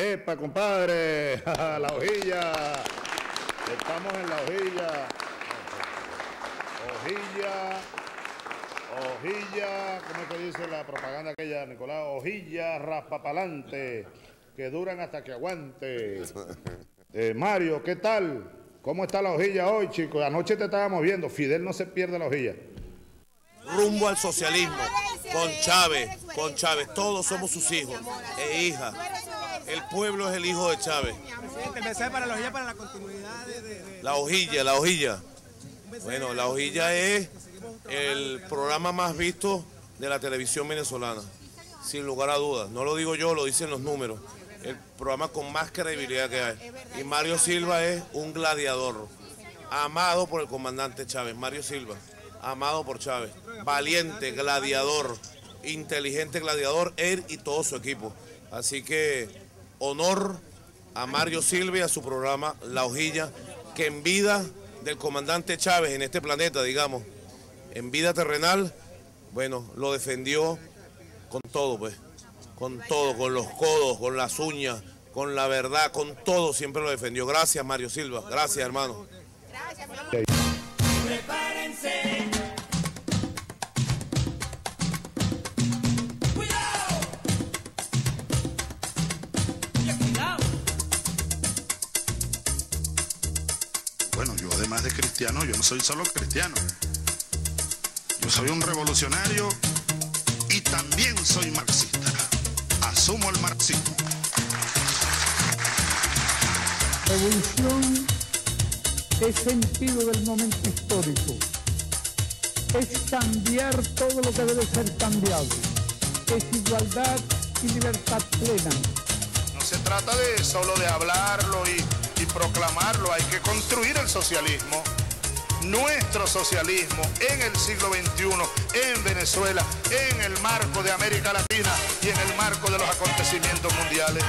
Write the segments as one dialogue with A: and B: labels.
A: ¡Epa, compadre! ¡La hojilla! Estamos en la hojilla. Hojilla, hojilla, ¿cómo te dice la propaganda aquella, Nicolás? Hojilla, raspa pa'lante, que duran hasta que aguante. Eh, Mario, ¿qué tal? ¿Cómo está la hojilla hoy, chicos? Anoche te estábamos viendo, Fidel no se pierde la hojilla. Rumbo al socialismo, con Chávez, con Chávez, todos somos sus hijos e hijas. El pueblo es el hijo de Chávez. la hojilla, la La hojilla, la hojilla. Bueno, la hojilla es el programa más visto de la televisión venezolana, sin lugar a dudas. No lo digo yo, lo dicen los números. El programa con más credibilidad que hay. Y Mario Silva es un gladiador, amado por el comandante Chávez, Mario Silva, amado por Chávez, valiente, gladiador, inteligente gladiador, él y todo su equipo. Así que honor a Mario y a su programa La Hojilla, que en vida del comandante Chávez en este planeta, digamos, en vida terrenal, bueno, lo defendió con todo, pues, con todo, con los codos, con las uñas, con la verdad, con todo, siempre lo defendió. Gracias, Mario Silva, gracias, hermano. de cristiano, yo no soy solo cristiano. Yo soy un revolucionario y también soy marxista. Asumo el marxismo. Revolución
B: es sentido del momento histórico. Es cambiar todo lo que debe ser cambiado. Es igualdad y libertad plena.
A: No se trata de solo de hablarlo y proclamarlo, hay que construir el socialismo, nuestro socialismo en el siglo XXI, en Venezuela, en el marco de América Latina y en el marco de los acontecimientos mundiales.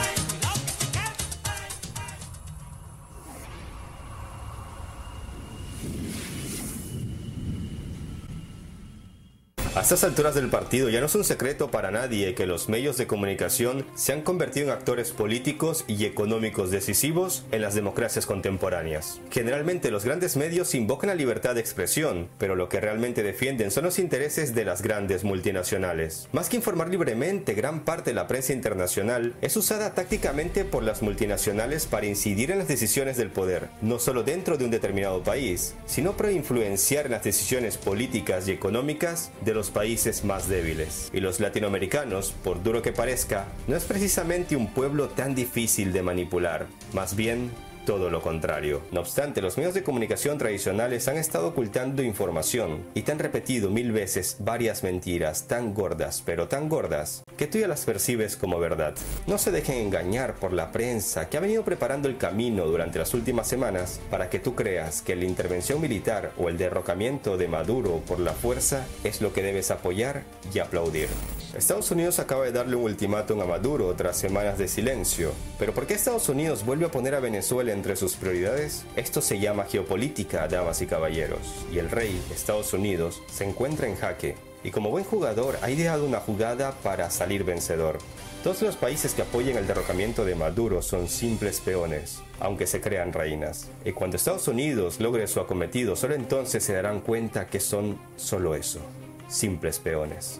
C: A estas alturas del partido ya no es un secreto para nadie que los medios de comunicación se han convertido en actores políticos y económicos decisivos en las democracias contemporáneas. Generalmente los grandes medios invocan la libertad de expresión, pero lo que realmente defienden son los intereses de las grandes multinacionales. Más que informar libremente, gran parte de la prensa internacional es usada tácticamente por las multinacionales para incidir en las decisiones del poder, no solo dentro de un determinado país, sino para influenciar en las decisiones políticas y económicas de los los países más débiles. Y los latinoamericanos, por duro que parezca, no es precisamente un pueblo tan difícil de manipular. Más bien, todo lo contrario. No obstante, los medios de comunicación tradicionales han estado ocultando información y te han repetido mil veces varias mentiras tan gordas, pero tan gordas, que tú ya las percibes como verdad. No se dejen engañar por la prensa que ha venido preparando el camino durante las últimas semanas para que tú creas que la intervención militar o el derrocamiento de Maduro por la fuerza es lo que debes apoyar y aplaudir. Estados Unidos acaba de darle un ultimátum a Maduro tras semanas de silencio, pero ¿por qué Estados Unidos vuelve a poner a Venezuela entre sus prioridades? Esto se llama geopolítica, damas y caballeros, y el rey, Estados Unidos, se encuentra en jaque, y como buen jugador ha ideado una jugada para salir vencedor. Todos los países que apoyen el derrocamiento de Maduro son simples peones, aunque se crean reinas. Y cuando Estados Unidos logre su acometido, solo entonces se darán cuenta que son solo eso, simples peones.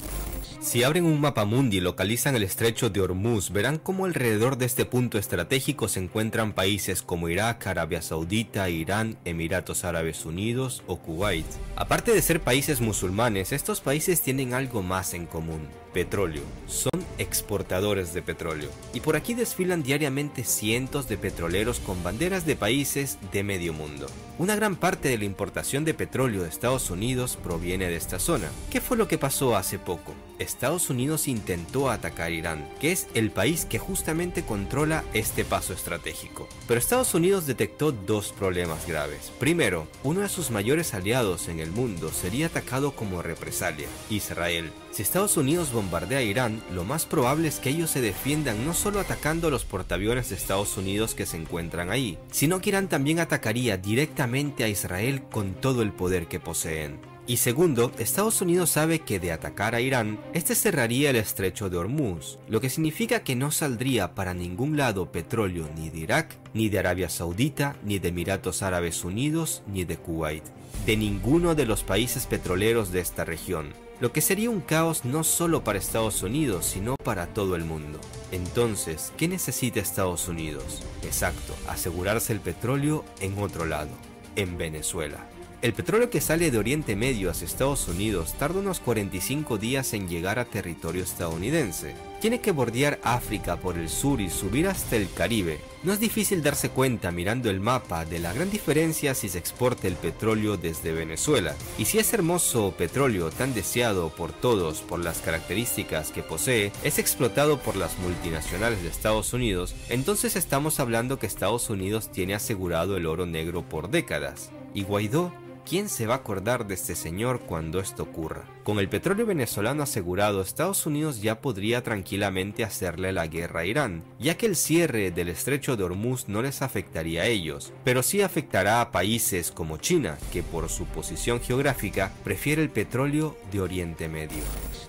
C: Si abren un mapa mundi y localizan el estrecho de Hormuz, verán cómo alrededor de este punto estratégico se encuentran países como Irak, Arabia Saudita, Irán, Emiratos Árabes Unidos o Kuwait. Aparte de ser países musulmanes, estos países tienen algo más en común petróleo. Son exportadores de petróleo. Y por aquí desfilan diariamente cientos de petroleros con banderas de países de medio mundo. Una gran parte de la importación de petróleo de Estados Unidos proviene de esta zona. ¿Qué fue lo que pasó hace poco? Estados Unidos intentó atacar Irán, que es el país que justamente controla este paso estratégico. Pero Estados Unidos detectó dos problemas graves. Primero, uno de sus mayores aliados en el mundo sería atacado como represalia, Israel. Si Estados Unidos bombardea a Irán, lo más probable es que ellos se defiendan no solo atacando los portaaviones de Estados Unidos que se encuentran ahí, sino que Irán también atacaría directamente a Israel con todo el poder que poseen. Y segundo, Estados Unidos sabe que de atacar a Irán, este cerraría el estrecho de Hormuz, lo que significa que no saldría para ningún lado petróleo ni de Irak, ni de Arabia Saudita, ni de Emiratos Árabes Unidos, ni de Kuwait, de ninguno de los países petroleros de esta región lo que sería un caos no solo para Estados Unidos, sino para todo el mundo. Entonces, ¿qué necesita Estados Unidos? Exacto, asegurarse el petróleo en otro lado, en Venezuela. El petróleo que sale de Oriente Medio hacia Estados Unidos tarda unos 45 días en llegar a territorio estadounidense. Tiene que bordear África por el sur y subir hasta el Caribe. No es difícil darse cuenta mirando el mapa de la gran diferencia si se exporta el petróleo desde Venezuela. Y si ese hermoso petróleo tan deseado por todos por las características que posee es explotado por las multinacionales de Estados Unidos, entonces estamos hablando que Estados Unidos tiene asegurado el oro negro por décadas. Y Guaidó ¿Quién se va a acordar de este señor cuando esto ocurra? Con el petróleo venezolano asegurado, Estados Unidos ya podría tranquilamente hacerle la guerra a Irán, ya que el cierre del estrecho de Hormuz no les afectaría a ellos, pero sí afectará a países como China, que por su posición geográfica prefiere el petróleo de Oriente Medio.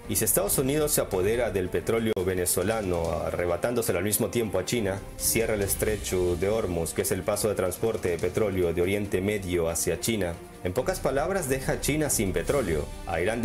C: Y si Estados Unidos se apodera del petróleo venezolano, arrebatándoselo al mismo tiempo a China, cierra el estrecho de Hormuz, que es el paso de transporte de petróleo de Oriente Medio hacia China. En pocas palabras, deja a China sin petróleo, a Irán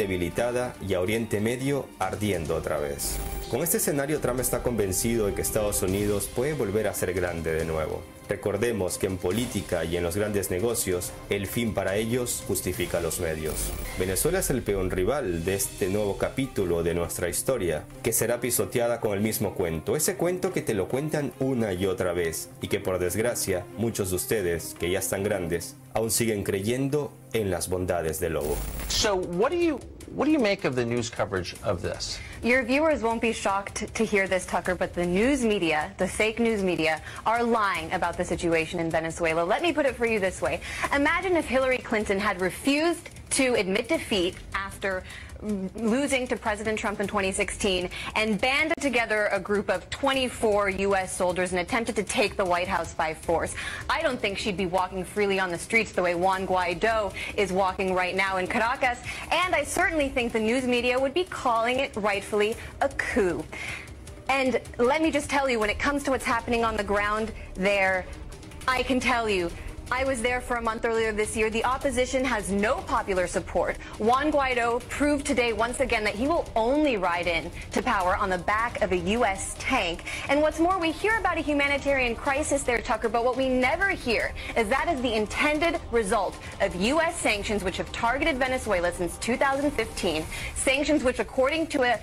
C: y a Oriente Medio ardiendo otra vez. Con este escenario Trump está convencido de que Estados Unidos puede volver a ser grande de nuevo. Recordemos que en política y en los grandes negocios, el fin para ellos justifica los medios. Venezuela es el peón rival de este nuevo capítulo de nuestra historia, que será pisoteada con el mismo cuento, ese cuento que te lo cuentan una y otra vez y que por desgracia muchos de ustedes, que ya están grandes, aún siguen creyendo en las bondades del lobo. So, what do you
D: What do you make of the news coverage of this?
E: Your viewers won't be shocked to hear this, Tucker, but the news media, the fake news media, are lying about the situation in Venezuela. Let me put it for you this way. Imagine if Hillary Clinton had refused to admit defeat after losing to President Trump in 2016 and banded together a group of 24 U.S. soldiers and attempted to take the White House by force. I don't think she'd be walking freely on the streets the way Juan Guaido is walking right now in Caracas. And I certainly think the news media would be calling it rightfully a coup. And let me just tell you, when it comes to what's happening on the ground there, I can tell you I was there for a month earlier this year. The opposition has no popular support. Juan Guaido proved today once again that he will only ride in to power on the back of a U.S. tank. And what's more, we hear about a humanitarian crisis there, Tucker, but what we never hear is that is the intended result of U.S. sanctions which have targeted Venezuela since 2015. Sanctions which, according to a,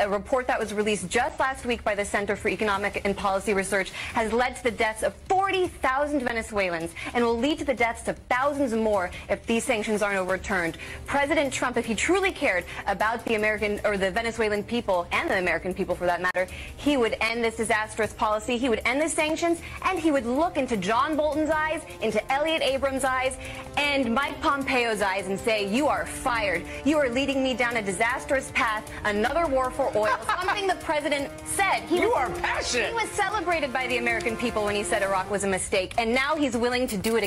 E: a report that was released just last week by the Center for Economic and Policy Research, has led to the deaths of 40,000 Venezuelans and will lead to the deaths of thousands more if these sanctions aren't overturned. President Trump, if he truly cared about the American or the Venezuelan people and the American people for that matter, he would end this disastrous policy, he would end the sanctions, and he would look into John Bolton's eyes, into Elliot Abrams' eyes, and Mike Pompeo's eyes and say, You are fired. You are leading me down a disastrous path, another war for oil, something the president said. He you was, are passionate. He was celebrated by the American people when he said Iraq was a mistake, and now he's willing to do it.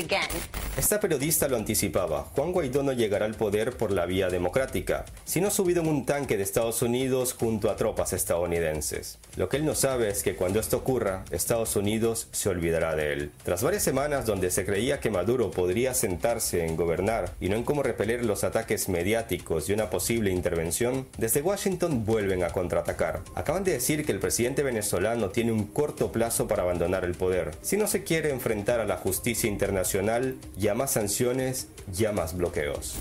C: Esta periodista lo anticipaba. Juan Guaidó no llegará al poder por la vía democrática, sino subido en un tanque de Estados Unidos junto a tropas estadounidenses. Lo que él no sabe es que cuando esto ocurra, Estados Unidos se olvidará de él. Tras varias semanas donde se creía que Maduro podría sentarse en gobernar y no en cómo repeler los ataques mediáticos y una posible intervención, desde Washington vuelven a contraatacar. Acaban de decir que el presidente venezolano tiene un corto plazo para abandonar el poder, si no se quiere enfrentar a la justicia internacional ya más sanciones, ya más bloqueos.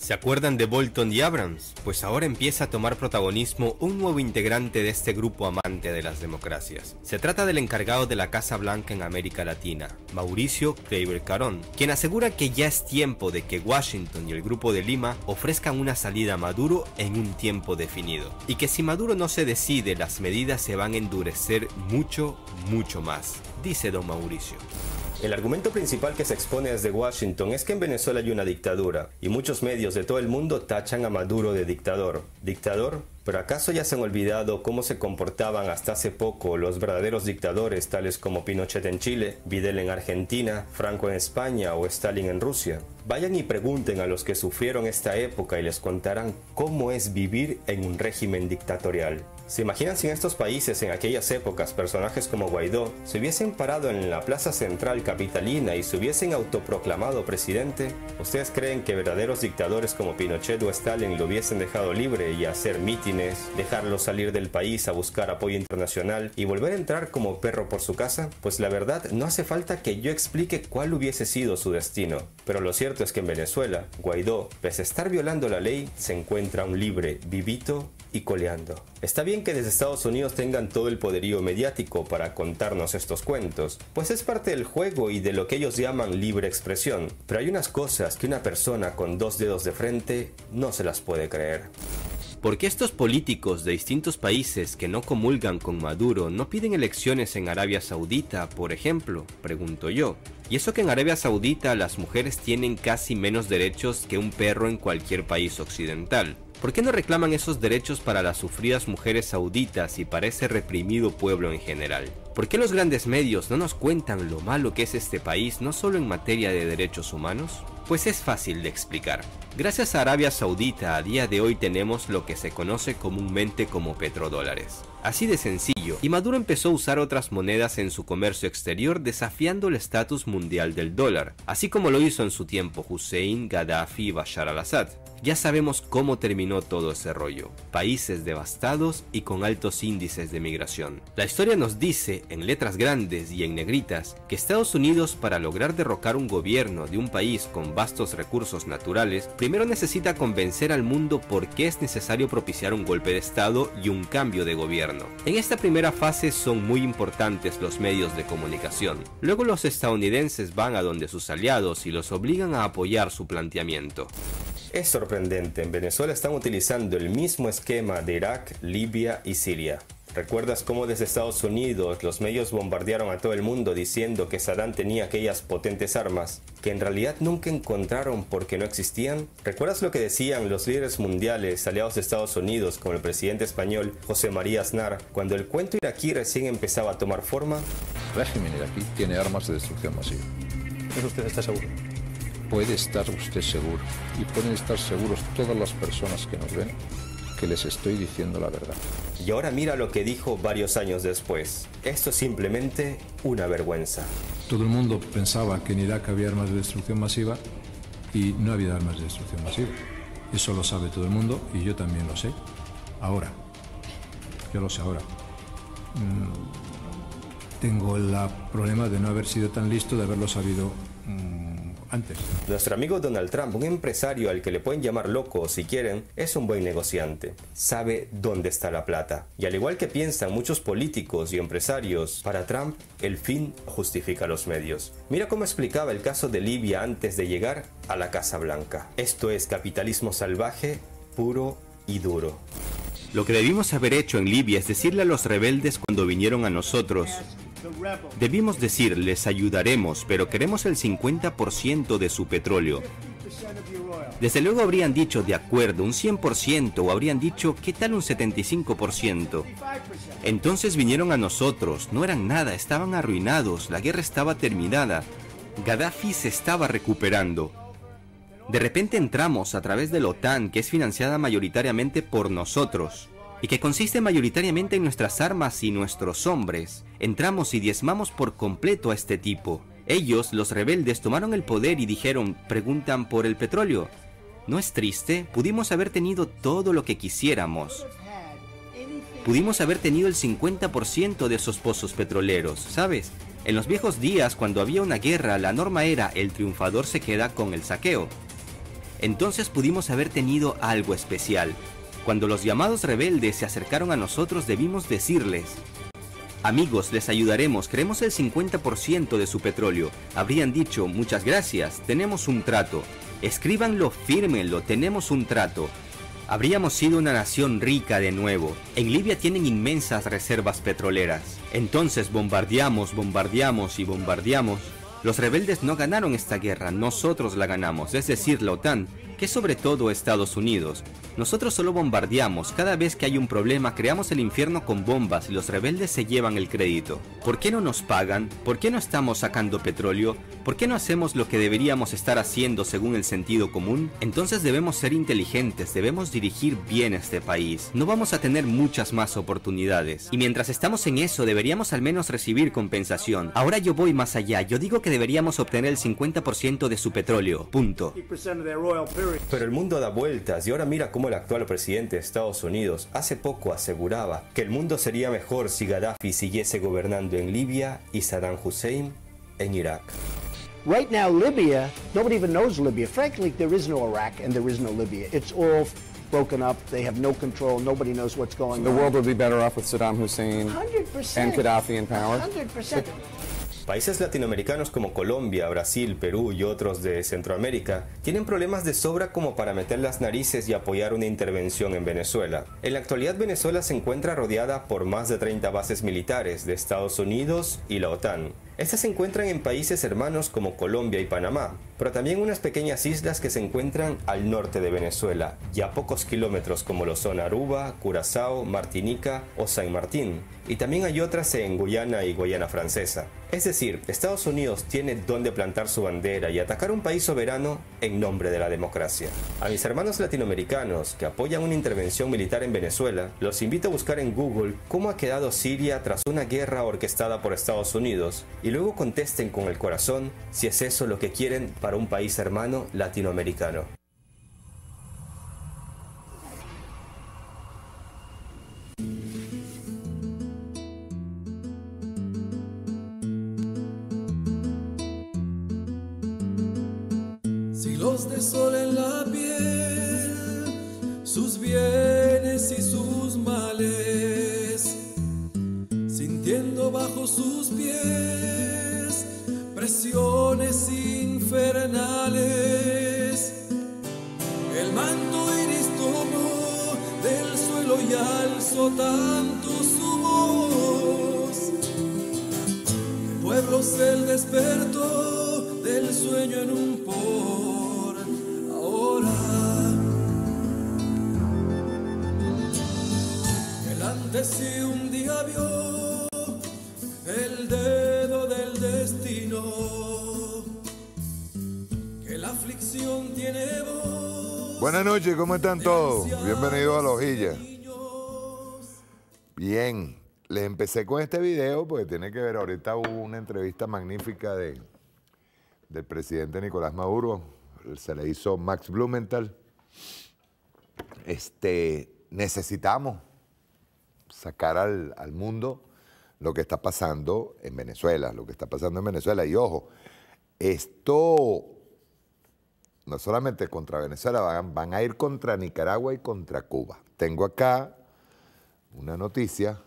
C: ¿Se acuerdan de Bolton y Abrams? Pues ahora empieza a tomar protagonismo un nuevo integrante de este grupo amante de las democracias. Se trata del encargado de la Casa Blanca en América Latina, Mauricio Claver Carón, quien asegura que ya es tiempo de que Washington y el grupo de Lima ofrezcan una salida a Maduro en un tiempo definido, y que si Maduro no se decide las medidas se van a endurecer mucho, mucho más, dice don Mauricio. El argumento principal que se expone desde Washington es que en Venezuela hay una dictadura, y muchos medios de todo el mundo tachan a Maduro de dictador. ¿Dictador? ¿Pero acaso ya se han olvidado cómo se comportaban hasta hace poco los verdaderos dictadores tales como Pinochet en Chile, Videl en Argentina, Franco en España o Stalin en Rusia? Vayan y pregunten a los que sufrieron esta época y les contarán cómo es vivir en un régimen dictatorial. ¿Se imaginan si en estos países en aquellas épocas personajes como Guaidó se hubiesen parado en la plaza central capitalina y se hubiesen autoproclamado presidente? ¿Ustedes creen que verdaderos dictadores como Pinochet o Stalin lo hubiesen dejado libre y hacer mítines, dejarlo salir del país a buscar apoyo internacional y volver a entrar como perro por su casa? Pues la verdad no hace falta que yo explique cuál hubiese sido su destino. Pero lo cierto es que en Venezuela, Guaidó, pese a estar violando la ley, se encuentra un libre, vivito y coleando. Está bien que desde Estados Unidos tengan todo el poderío mediático para contarnos estos cuentos, pues es parte del juego y de lo que ellos llaman libre expresión, pero hay unas cosas que una persona con dos dedos de frente no se las puede creer. ¿Por qué estos políticos de distintos países que no comulgan con Maduro no piden elecciones en Arabia Saudita, por ejemplo? Pregunto yo. Y eso que en Arabia Saudita las mujeres tienen casi menos derechos que un perro en cualquier país occidental. ¿Por qué no reclaman esos derechos para las sufridas mujeres sauditas y para ese reprimido pueblo en general? ¿Por qué los grandes medios no nos cuentan lo malo que es este país no solo en materia de derechos humanos? Pues es fácil de explicar. Gracias a Arabia Saudita a día de hoy tenemos lo que se conoce comúnmente como petrodólares. Así de sencillo, y Maduro empezó a usar otras monedas en su comercio exterior desafiando el estatus mundial del dólar, así como lo hizo en su tiempo Hussein, Gaddafi y Bashar al-Assad. Ya sabemos cómo terminó todo ese rollo, países devastados y con altos índices de migración. La historia nos dice, en letras grandes y en negritas, que Estados Unidos para lograr derrocar un gobierno de un país con vastos recursos naturales, primero necesita convencer al mundo por qué es necesario propiciar un golpe de estado y un cambio de gobierno en esta primera fase son muy importantes los medios de comunicación. Luego los estadounidenses van a donde sus aliados y los obligan a apoyar su planteamiento. Es sorprendente, en Venezuela están utilizando el mismo esquema de Irak, Libia y Siria. ¿Recuerdas cómo desde Estados Unidos los medios bombardearon a todo el mundo diciendo que Saddam tenía aquellas potentes armas que en realidad nunca encontraron porque no existían? ¿Recuerdas lo que decían los líderes mundiales aliados de Estados Unidos como el presidente español José María Aznar cuando el cuento iraquí recién empezaba a tomar forma? El régimen iraquí tiene armas de destrucción masiva. ¿Eso usted está seguro? Puede
F: estar usted seguro y pueden estar seguros todas las personas que nos ven les estoy
A: diciendo la verdad.
C: Y ahora mira lo que dijo varios años después. Esto es simplemente una vergüenza.
A: Todo el mundo pensaba que en Irak había armas de destrucción masiva
F: y no había armas de destrucción masiva. Eso lo sabe todo el mundo y yo también lo sé. Ahora, yo lo sé ahora. Mm, tengo el problema de no haber sido tan listo, de haberlo sabido
C: nuestro amigo Donald Trump, un empresario al que le pueden llamar loco si quieren, es un buen negociante. Sabe dónde está la plata. Y al igual que piensan muchos políticos y empresarios, para Trump el fin justifica los medios. Mira cómo explicaba el caso de Libia antes de llegar a la Casa Blanca. Esto es capitalismo salvaje, puro y duro. Lo que debimos haber hecho en Libia es decirle a los rebeldes cuando vinieron a nosotros, Debimos decir, les ayudaremos, pero queremos el 50% de su petróleo. Desde luego habrían dicho, de acuerdo, un 100% o habrían dicho, ¿qué tal un 75%? Entonces vinieron a nosotros, no eran nada, estaban arruinados, la guerra estaba terminada, Gaddafi se estaba recuperando. De repente entramos a través de la OTAN, que es financiada mayoritariamente por nosotros y que consiste mayoritariamente en nuestras armas y nuestros hombres. Entramos y diezmamos por completo a este tipo. Ellos, los rebeldes, tomaron el poder y dijeron, preguntan por el petróleo. ¿No es triste? Pudimos haber tenido todo lo que quisiéramos. Pudimos haber tenido el 50% de esos pozos petroleros, ¿sabes? En los viejos días, cuando había una guerra, la norma era el triunfador se queda con el saqueo. Entonces pudimos haber tenido algo especial, cuando los llamados rebeldes se acercaron a nosotros debimos decirles, Amigos, les ayudaremos, queremos el 50% de su petróleo. Habrían dicho, muchas gracias, tenemos un trato. Escríbanlo, fírmenlo, tenemos un trato. Habríamos sido una nación rica de nuevo. En Libia tienen inmensas reservas petroleras. Entonces bombardeamos, bombardeamos y bombardeamos. Los rebeldes no ganaron esta guerra, nosotros la ganamos, es decir, la OTAN que sobre todo Estados Unidos. Nosotros solo bombardeamos, cada vez que hay un problema creamos el infierno con bombas y los rebeldes se llevan el crédito. ¿Por qué no nos pagan? ¿Por qué no estamos sacando petróleo? ¿Por qué no hacemos lo que deberíamos estar haciendo según el sentido común? Entonces debemos ser inteligentes, debemos dirigir bien este país. No vamos a tener muchas más oportunidades. Y mientras estamos en eso deberíamos al menos recibir compensación. Ahora yo voy más allá, yo digo que deberíamos obtener el 50% de su petróleo. Punto. Pero el mundo da vueltas y ahora mira cómo el actual presidente de Estados Unidos hace poco aseguraba que el mundo sería mejor si Gaddafi siguiese gobernando en Libia y Saddam Hussein en Irak.
E: Right now, Libya, nobody even knows Libya.
G: Frankly, there is no Iraq and there is no Libya. It's all broken up. They have no control. Nobody
D: knows what's going
E: world would be better off with Saddam Hussein Gaddafi in power.
C: Países latinoamericanos como Colombia, Brasil, Perú y otros de Centroamérica tienen problemas de sobra como para meter las narices y apoyar una intervención en Venezuela. En la actualidad Venezuela se encuentra rodeada por más de 30 bases militares de Estados Unidos y la OTAN. Estas se encuentran en países hermanos como Colombia y Panamá, pero también unas pequeñas islas que se encuentran al norte de Venezuela y a pocos kilómetros como lo son Aruba, Curazao, Martinica o San Martín, y también hay otras en Guyana y Guyana Francesa. Es decir, Estados Unidos tiene donde plantar su bandera y atacar un país soberano en nombre de la democracia. A mis hermanos latinoamericanos que apoyan una intervención militar en Venezuela, los invito a buscar en Google cómo ha quedado Siria tras una guerra orquestada por Estados Unidos y luego contesten con el corazón si es eso lo que quieren para un país hermano latinoamericano.
B: Si los desolen la piel, sus bienes y sus males sintiendo bajo sus pies presiones infernales. El manto iris tomó del suelo y alzó tanto su voz. El pueblo se despertó del sueño en un por ahora. El antes y un día vio el dedo del destino, que la aflicción tiene voz.
H: Buenas noches, ¿cómo están todos? Bienvenidos a La Hojilla. Bien, les empecé con este video porque tiene que ver, ahorita hubo una entrevista magnífica de, del presidente Nicolás Maduro, se le hizo Max Blumenthal. Este, necesitamos sacar al, al mundo lo que está pasando en Venezuela, lo que está pasando en Venezuela. Y ojo, esto no solamente contra Venezuela, van, a ir contra Nicaragua y contra Cuba. Tengo acá una noticia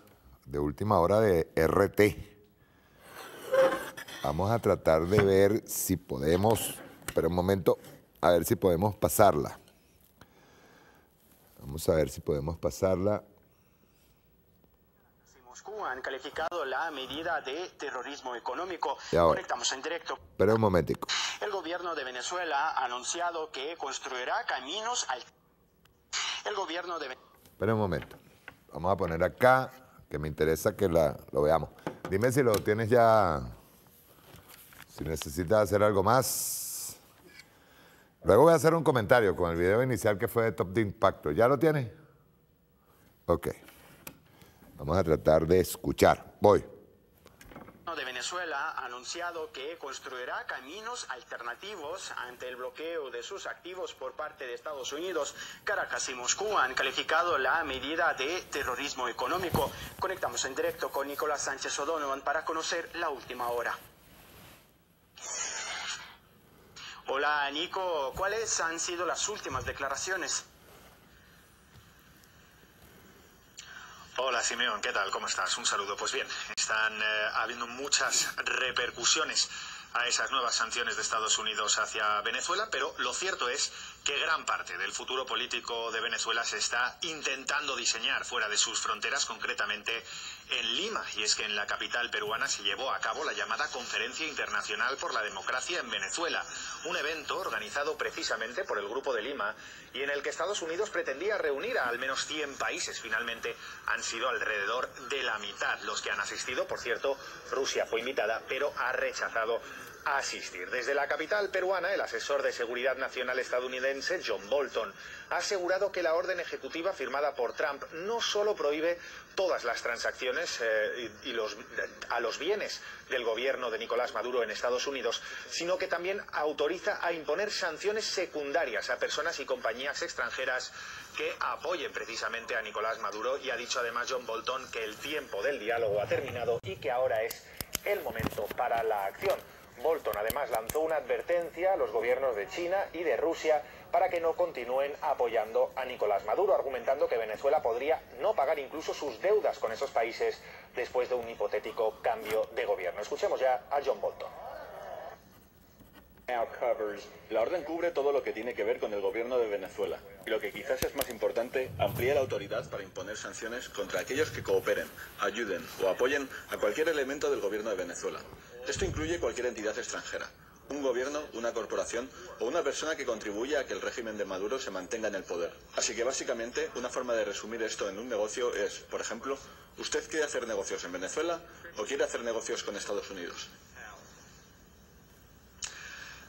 H: de última hora de RT. Vamos a tratar de ver si podemos, pero un momento, a ver si podemos pasarla. Vamos a ver si podemos pasarla han calificado la medida de terrorismo económico. Y ahora, Conectamos en directo. Pero un momentico. El gobierno de Venezuela ha anunciado que construirá caminos al... El gobierno de... Pero un momento. Vamos a poner acá, que me interesa que la, lo veamos. Dime si lo tienes ya... Si necesitas hacer algo más. Luego voy a hacer un comentario con el video inicial que fue de Top de Impacto. ¿Ya lo tienes? Ok. Vamos a tratar de escuchar. Voy de Venezuela ha anunciado que
F: construirá caminos alternativos ante el bloqueo de sus activos por parte de Estados Unidos. Caracas y Moscú han calificado la medida de terrorismo económico. Conectamos en directo con Nicolás Sánchez O'Donovan para conocer la última hora. Hola Nico, ¿cuáles han sido las últimas declaraciones? Hola Simeón, ¿qué tal? ¿Cómo estás? Un saludo. Pues bien, están eh, habiendo muchas repercusiones a esas nuevas sanciones de Estados Unidos hacia Venezuela, pero lo cierto es que gran parte del futuro político de Venezuela se está intentando diseñar fuera de sus fronteras, concretamente en Lima, y es que en la capital peruana se llevó a cabo la llamada Conferencia Internacional por la Democracia en Venezuela, un evento organizado precisamente por el Grupo de Lima y en el que Estados Unidos pretendía reunir a al menos 100 países. Finalmente han sido alrededor de la mitad los que han asistido. Por cierto, Rusia fue invitada, pero ha rechazado asistir. Desde la capital peruana, el asesor de seguridad nacional estadounidense, John Bolton, ha asegurado que la orden ejecutiva firmada por Trump no solo prohíbe todas las transacciones eh, y a los bienes del gobierno de Nicolás Maduro en Estados Unidos, sino que también autoriza a imponer sanciones secundarias a personas y compañías extranjeras que apoyen precisamente a Nicolás Maduro y ha dicho además John Bolton que el tiempo del diálogo ha terminado y que ahora es el momento para la acción. Bolton además lanzó una advertencia a los gobiernos de China y de Rusia para que no continúen apoyando a Nicolás Maduro, argumentando que Venezuela podría no pagar incluso sus deudas con esos países después de un hipotético cambio de gobierno. Escuchemos ya a John Bolton. La orden cubre todo lo que tiene que ver con el gobierno de Venezuela. Y lo que quizás es más importante, amplía la autoridad para imponer sanciones contra aquellos que cooperen, ayuden o apoyen a cualquier elemento del gobierno de Venezuela. Esto incluye cualquier entidad extranjera, un gobierno, una corporación o una persona que contribuya a que el régimen de Maduro se mantenga en el poder. Así que básicamente una forma de resumir esto en un negocio es, por ejemplo, ¿usted quiere hacer negocios en Venezuela o quiere hacer negocios con Estados Unidos?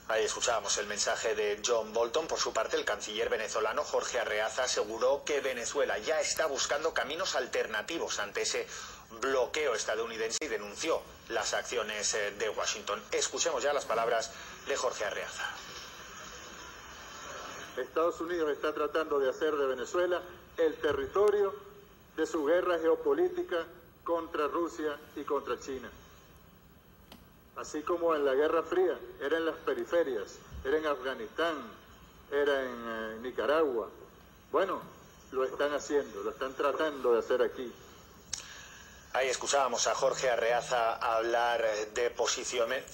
F: Ahí escuchábamos el mensaje de John Bolton. Por su parte, el canciller venezolano Jorge Arreaza aseguró que Venezuela ya está buscando caminos alternativos ante ese bloqueo estadounidense y denunció las acciones eh, de Washington. Escuchemos ya las palabras de Jorge Arreaza.
B: Estados Unidos está tratando de hacer de Venezuela el territorio de su guerra geopolítica contra Rusia y contra China así como en la Guerra Fría, era en las periferias, era en Afganistán,
F: era en eh, Nicaragua. Bueno, lo están haciendo, lo están tratando de hacer aquí. Ahí escuchábamos a Jorge Arreaza hablar de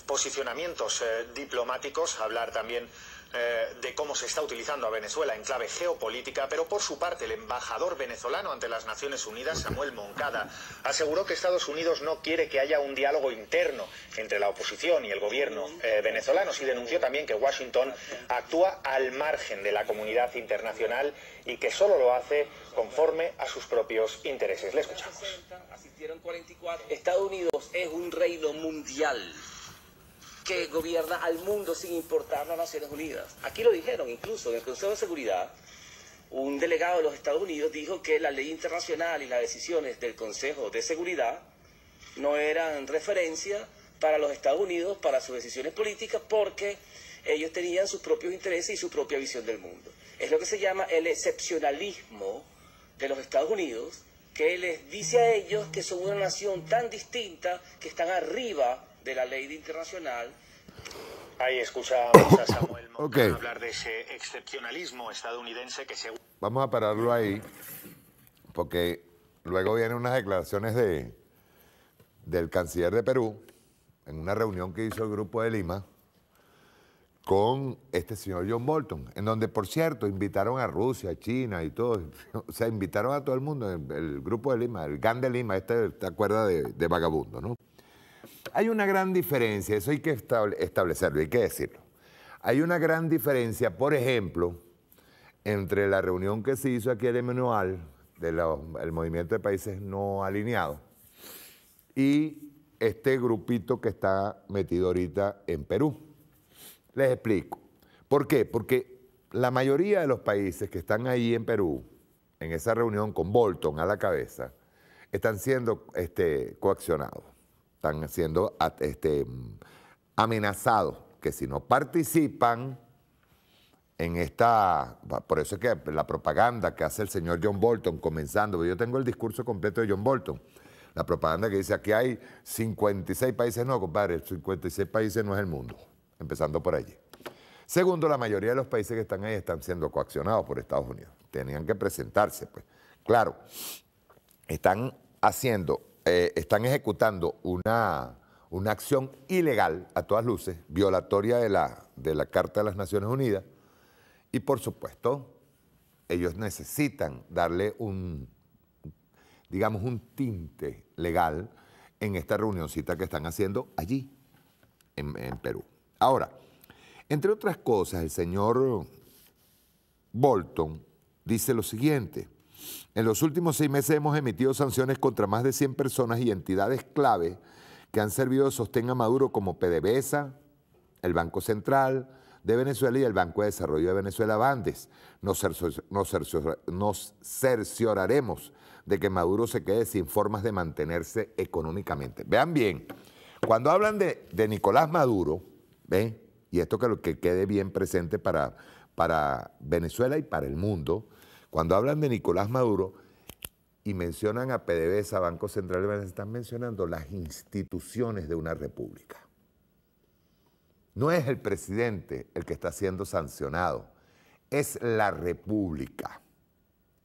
F: posicionamientos eh, diplomáticos, hablar también eh, de cómo se está utilizando a Venezuela en clave geopolítica, pero por su parte el embajador venezolano ante las Naciones Unidas, Samuel Moncada, aseguró que Estados Unidos no quiere que haya un diálogo interno entre la oposición y el gobierno eh, venezolano y denunció también que Washington actúa al margen de la comunidad internacional y que solo lo hace conforme a sus propios intereses. Le escuchamos.
I: Estados Unidos es un reino mundial que gobierna al mundo sin importar las Naciones Unidas. Aquí lo dijeron incluso en el Consejo de Seguridad. Un delegado de los Estados Unidos dijo que la ley internacional y las decisiones del Consejo de Seguridad no eran referencia para los Estados Unidos, para sus decisiones políticas, porque ellos tenían sus propios intereses y su propia visión del mundo. Es lo que se llama el excepcionalismo de los Estados Unidos, que les dice a ellos que son una nación tan distinta que están arriba
F: de la ley internacional. Ahí excusa Samuel hablar de ese excepcionalismo estadounidense que se...
H: Vamos a pararlo ahí, porque luego vienen unas declaraciones de, del canciller de Perú, en una reunión que hizo el Grupo de Lima, con este señor John Bolton, en donde, por cierto, invitaron a Rusia, China y todo. O sea, invitaron a todo el mundo, el, grupo de Lima, el GAN de Lima, este, ¿te de Vagabundo, no? Hay una gran diferencia, eso hay que establecerlo, hay que decirlo. Hay una gran diferencia, por ejemplo, entre la reunión que se hizo aquí en manual del Movimiento de Países No Alineados, y este grupito que está metido ahorita en Perú. Les explico. ¿Por qué? Porque la mayoría de los países que están ahí en Perú, en esa reunión con Bolton a la cabeza, están siendo este, coaccionados están siendo este, amenazados, que si no participan en esta, por eso es que la propaganda que hace el señor John Bolton, comenzando, yo tengo el discurso completo de John Bolton, la propaganda que dice aquí hay 56 países, no, compadre, 56 países no es el mundo, empezando por allí. Segundo, la mayoría de los países que están ahí están siendo coaccionados por Estados Unidos. Tenían que presentarse, pues. Claro, están haciendo eh, están ejecutando una, una acción ilegal, a todas luces, violatoria de la, de la Carta de las Naciones Unidas, y por supuesto, ellos necesitan darle un, digamos, un tinte legal en esta reunioncita que están haciendo allí, en, en Perú. Ahora, entre otras cosas, el señor Bolton dice lo siguiente, en los últimos seis meses hemos emitido sanciones contra más de 100 personas y entidades clave que han servido de sostén a Maduro como PDVSA, el Banco Central de Venezuela y el Banco de Desarrollo de Venezuela, Bandes. Nos, cercioraremos de que Maduro se quede sin formas de mantenerse económicamente. Vean bien, cuando hablan de, Nicolás Maduro, y esto que, quede bien presente para Venezuela y para el mundo, cuando hablan de Nicolás Maduro y mencionan a PDVSA, Banco Central, de Venezuela, están mencionando las instituciones de una república. No es el presidente el que está siendo sancionado, es la república.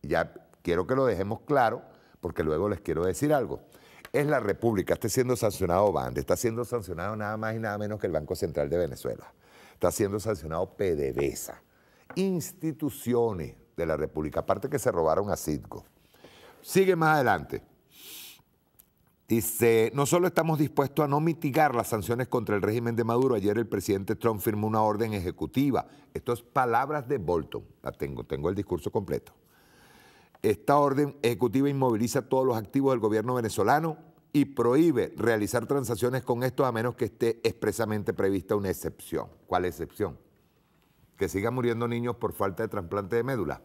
H: Ya quiero que lo dejemos claro, porque luego les quiero decir algo. Es la república, está siendo sancionado Bande, está siendo sancionado nada más y nada menos que el Banco Central de Venezuela, está siendo sancionado PDVSA. Instituciones, de la República. Aparte que se robaron a Citgo. Sigue más adelante. Dice, no solo estamos dispuestos a no mitigar las sanciones contra el régimen de Maduro, ayer el presidente Trump firmó una orden ejecutiva. Esto es palabras de Bolton, la tengo, tengo el discurso completo. Esta orden ejecutiva inmoviliza todos los activos del gobierno venezolano y prohíbe realizar transacciones con estos a menos que esté expresamente prevista una excepción. ¿Cuál excepción? Que sigan muriendo niños por falta de trasplante de médula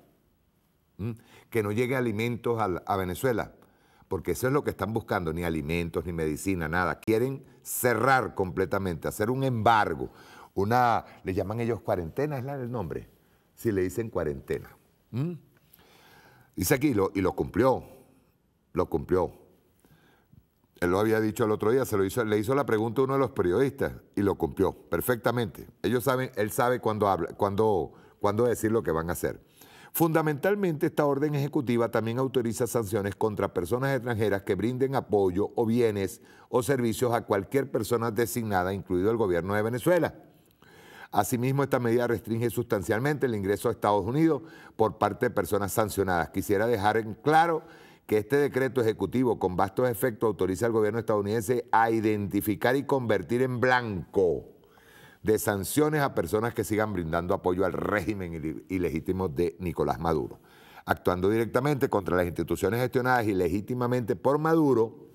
H: que no llegue alimentos a, Venezuela, porque eso es lo que están buscando, ni alimentos, ni medicina, nada. Quieren cerrar completamente, hacer un embargo, una, le llaman ellos cuarentena, es el nombre, si le dicen cuarentena. Dice aquí, lo, y lo cumplió, lo cumplió. Él lo había dicho el otro día, se lo hizo, le hizo la pregunta a uno de los periodistas y lo cumplió perfectamente. Ellos saben, él sabe cuándo habla, cuando cuándo decir lo que van a hacer. Fundamentalmente, esta orden ejecutiva también autoriza sanciones contra personas extranjeras que brinden apoyo o bienes o servicios a cualquier persona designada, incluido el gobierno de Venezuela. Asimismo, esta medida restringe sustancialmente el ingreso a Estados Unidos por parte de personas sancionadas. Quisiera dejar en claro que este decreto ejecutivo con vastos efectos autoriza al gobierno estadounidense a identificar y convertir en blanco de sanciones a personas que sigan brindando apoyo al régimen ilegítimo de Nicolás Maduro, actuando directamente contra las instituciones gestionadas ilegítimamente por Maduro,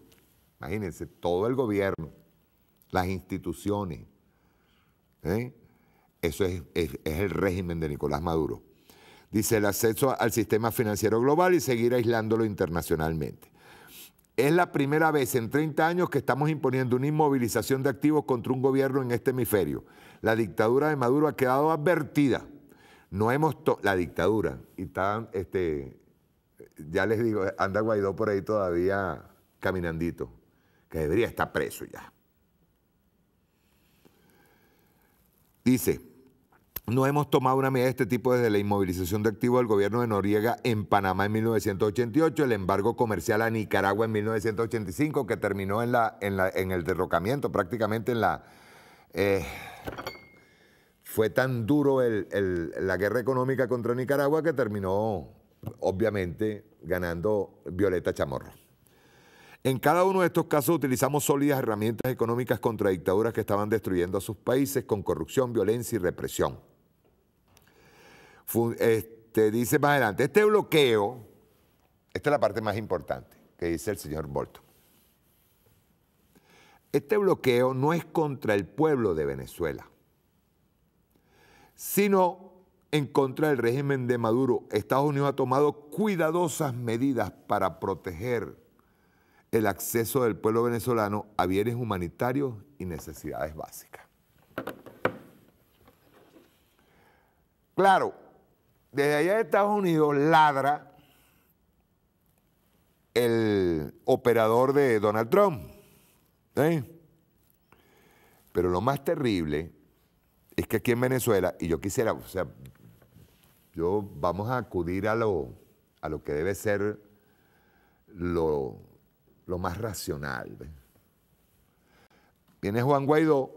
H: imagínense, todo el gobierno, las instituciones. ¿eh? Eso es, es el régimen de Nicolás Maduro. Dice el acceso al sistema financiero global y seguir aislándolo internacionalmente. Es la primera vez en 30 años que estamos imponiendo una inmovilización de activos contra un gobierno en este hemisferio. La dictadura de Maduro ha quedado advertida. No hemos la dictadura y está este ya les digo, anda Guaidó por ahí todavía caminandito, que debería estar preso ya. Dice, no hemos tomado una medida de este tipo desde la inmovilización de activos del gobierno de Noriega en Panamá en 1988, el embargo comercial a Nicaragua en 1985, que terminó en, el derrocamiento, prácticamente en la... Eh, fue tan duro la guerra económica contra Nicaragua que terminó, obviamente, ganando Violeta Chamorro. En cada uno de estos casos utilizamos sólidas herramientas económicas contra dictaduras que estaban destruyendo a sus países con corrupción, violencia y represión. Este, dice más adelante, este bloqueo, esta es la parte más importante que dice el señor Bolton. Este bloqueo no es contra el pueblo de Venezuela, sino en contra del régimen de Maduro. Estados Unidos ha tomado cuidadosas medidas para proteger el acceso del pueblo venezolano a bienes humanitarios y necesidades básicas. Claro, desde allá de Estados Unidos ladra el operador de Donald Trump. ¿eh? Pero lo más terrible es que aquí en Venezuela, y yo quisiera, o sea, yo vamos a acudir a lo, a lo que debe ser lo, más racional. Viene Juan Guaidó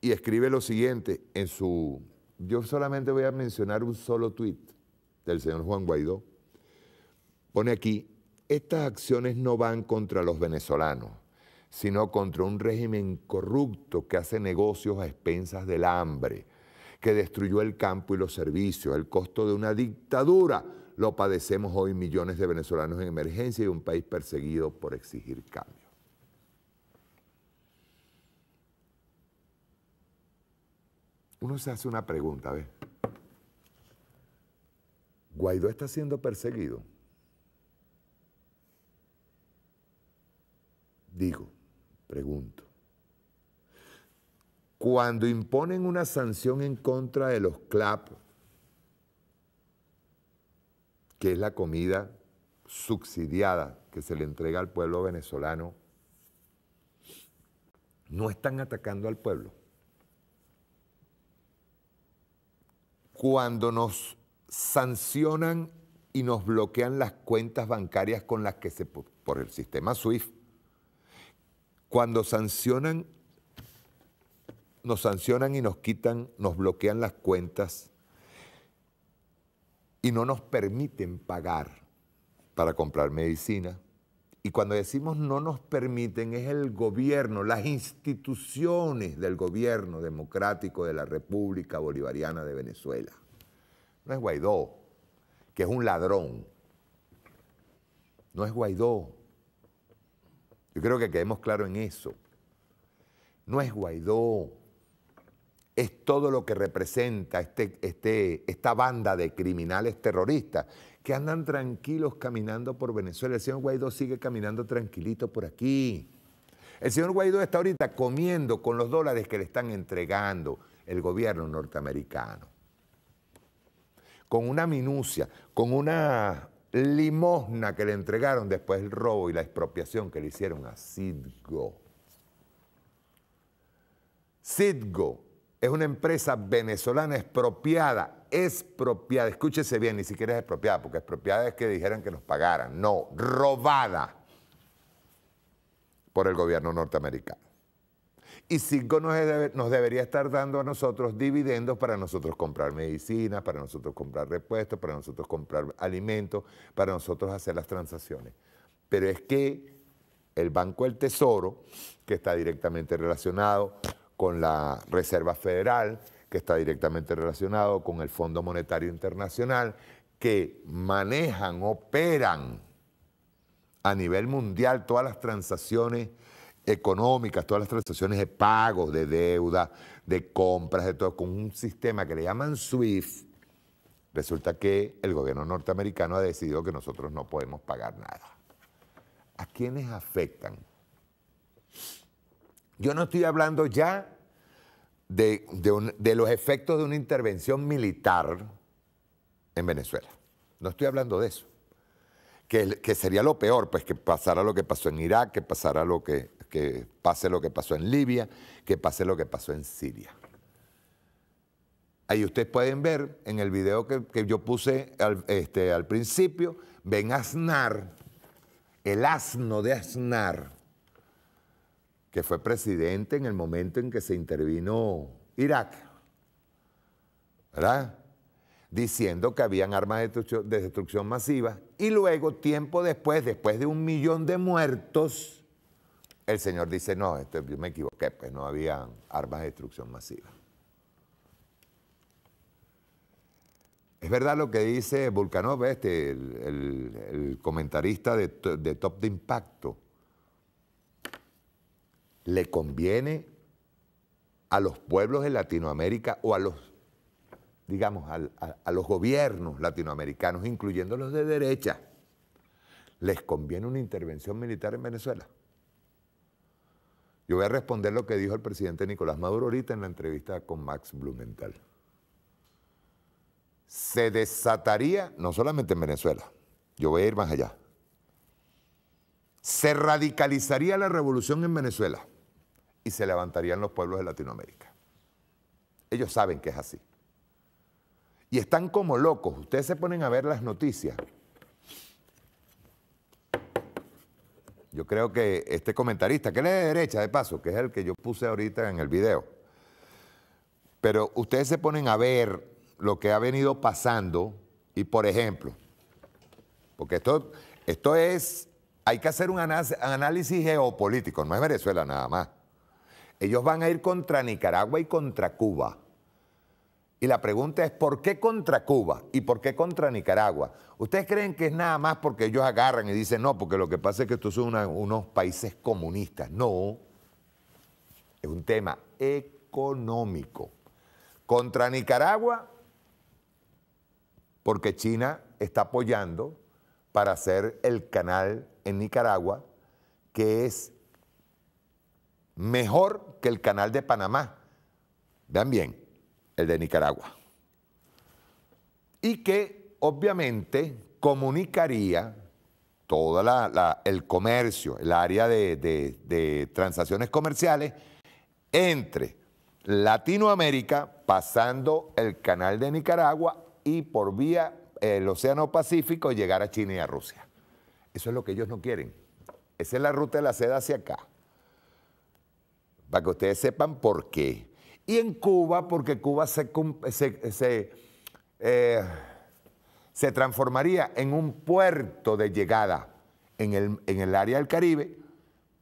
H: y escribe lo siguiente en su yo solamente voy a mencionar un solo tuit del señor Juan Guaidó. Pone aquí, estas acciones no van contra los venezolanos, sino contra un régimen corrupto que hace negocios a expensas del hambre, que destruyó el campo y los servicios, el costo de una dictadura. Lo padecemos hoy millones de venezolanos en emergencia y un país perseguido por exigir cambio. uno se hace una pregunta, ver, ¿Guaidó está siendo perseguido? Digo, pregunto. Cuando imponen una sanción en contra de los CLAP, que es la comida subsidiada que se le entrega al pueblo venezolano, no están atacando al pueblo. cuando nos sancionan y nos bloquean las cuentas bancarias con las que se por el sistema SWIFT, cuando sancionan nos sancionan y nos quitan, nos bloquean las cuentas y no nos permiten pagar para comprar medicina, y cuando decimos no nos permiten, es el gobierno, las instituciones del gobierno democrático de la República Bolivariana de Venezuela. No es Guaidó, que es un ladrón. No es Guaidó. Yo creo que quedemos claros en eso. No es Guaidó. Es todo lo que representa este, este, esta banda de criminales terroristas que andan tranquilos caminando por Venezuela. El señor Guaidó sigue caminando tranquilito por aquí. El señor Guaidó está ahorita comiendo con los dólares que le están entregando el gobierno norteamericano. Con una minucia, con una limosna que le entregaron después del robo y la expropiación que le hicieron a Sidgo. Sidgo es una empresa venezolana expropiada, expropiada, escúchese bien, ni siquiera es expropiada, porque expropiada es que dijeran que nos pagaran, no, robada por el gobierno norteamericano. Y Cinco nos, debería estar dando a nosotros dividendos para nosotros comprar medicina, para nosotros comprar repuestos, para nosotros comprar alimentos, para nosotros hacer las transacciones. Pero es que el Banco del Tesoro, que está directamente relacionado con la Reserva Federal, que está directamente relacionado con el Fondo Monetario Internacional, que manejan, operan a nivel mundial todas las transacciones económicas, todas las transacciones de pagos, de deuda, de compras, de todo, con un sistema que le llaman SWIFT, resulta que el gobierno norteamericano ha decidido que nosotros no podemos pagar nada. ¿A quiénes afectan? Yo no estoy hablando ya de, los efectos de una intervención militar en Venezuela. No estoy hablando de eso. Que, sería lo peor, pues que pasara lo que pasó en Irak, que pasara lo que, pase lo que pasó en Libia, que pase lo que pasó en Siria. Ahí ustedes pueden ver en el video que, yo puse este, al principio, ven Aznar, el asno de Aznar que fue presidente en el momento en que se intervino Irak, ¿verdad? Diciendo que habían armas de destrucción, masiva y luego, tiempo después, después de un millón de muertos, el señor dice, no, este, yo me equivoqué, pues no había armas de destrucción masiva. Es verdad lo que dice Vulcanov, este, el, comentarista de, de Top de Impacto, le conviene a los pueblos de Latinoamérica o a los, digamos, a, los gobiernos latinoamericanos, incluyendo los de derecha, les conviene una intervención militar en Venezuela. Yo voy a responder lo que dijo el presidente Nicolás Maduro ahorita en la entrevista con Max Blumenthal. Se desataría, no solamente en Venezuela, yo voy a ir más allá, se radicalizaría la revolución en Venezuela y se levantarían los pueblos de Latinoamérica. Ellos saben que es así. Y están como locos. Ustedes se ponen a ver las noticias. Yo creo que este comentarista, que es de derecha de paso, que es el que yo puse ahorita en el video, pero ustedes se ponen a ver lo que ha venido pasando y por ejemplo, porque esto, esto es, hay que hacer un análisis geopolítico, no es Venezuela nada más. Ellos van a ir contra Nicaragua y contra Cuba. Y la pregunta es, ¿por qué contra Cuba y por qué contra Nicaragua? ¿Ustedes creen que es nada más porque ellos agarran y dicen, no, porque lo que pasa es que estos son unos países comunistas? No, es un tema económico. Contra Nicaragua, porque China está apoyando para hacer el canal en Nicaragua, que es mejor que el canal de Panamá. Vean bien, el de Nicaragua. Y que obviamente comunicaría todo el comercio, el área de, de transacciones comerciales entre Latinoamérica, pasando el canal de Nicaragua y por vía el Océano Pacífico llegar a China y a Rusia. Eso es lo que ellos no quieren. Esa es la ruta de la seda hacia acá para que ustedes sepan por qué. Y en Cuba, porque Cuba se, eh, se, transformaría en un puerto de llegada en el, en el área del Caribe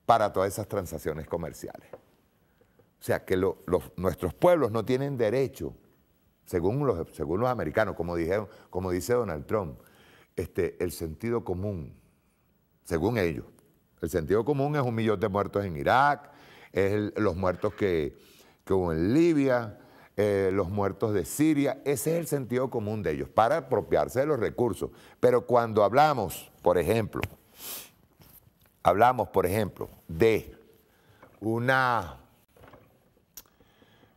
H: para todas esas transacciones comerciales. O sea, que los, nuestros pueblos no tienen derecho, según los, según los americanos, como, dijeron, como dice Donald Trump, este, el sentido común, según ellos. El sentido común es un millón de muertos en Irak, es los muertos que, hubo en Libia, eh, los muertos de Siria. Ese es el sentido común de ellos, para apropiarse de los recursos. Pero cuando hablamos, por ejemplo, hablamos, por ejemplo, de una,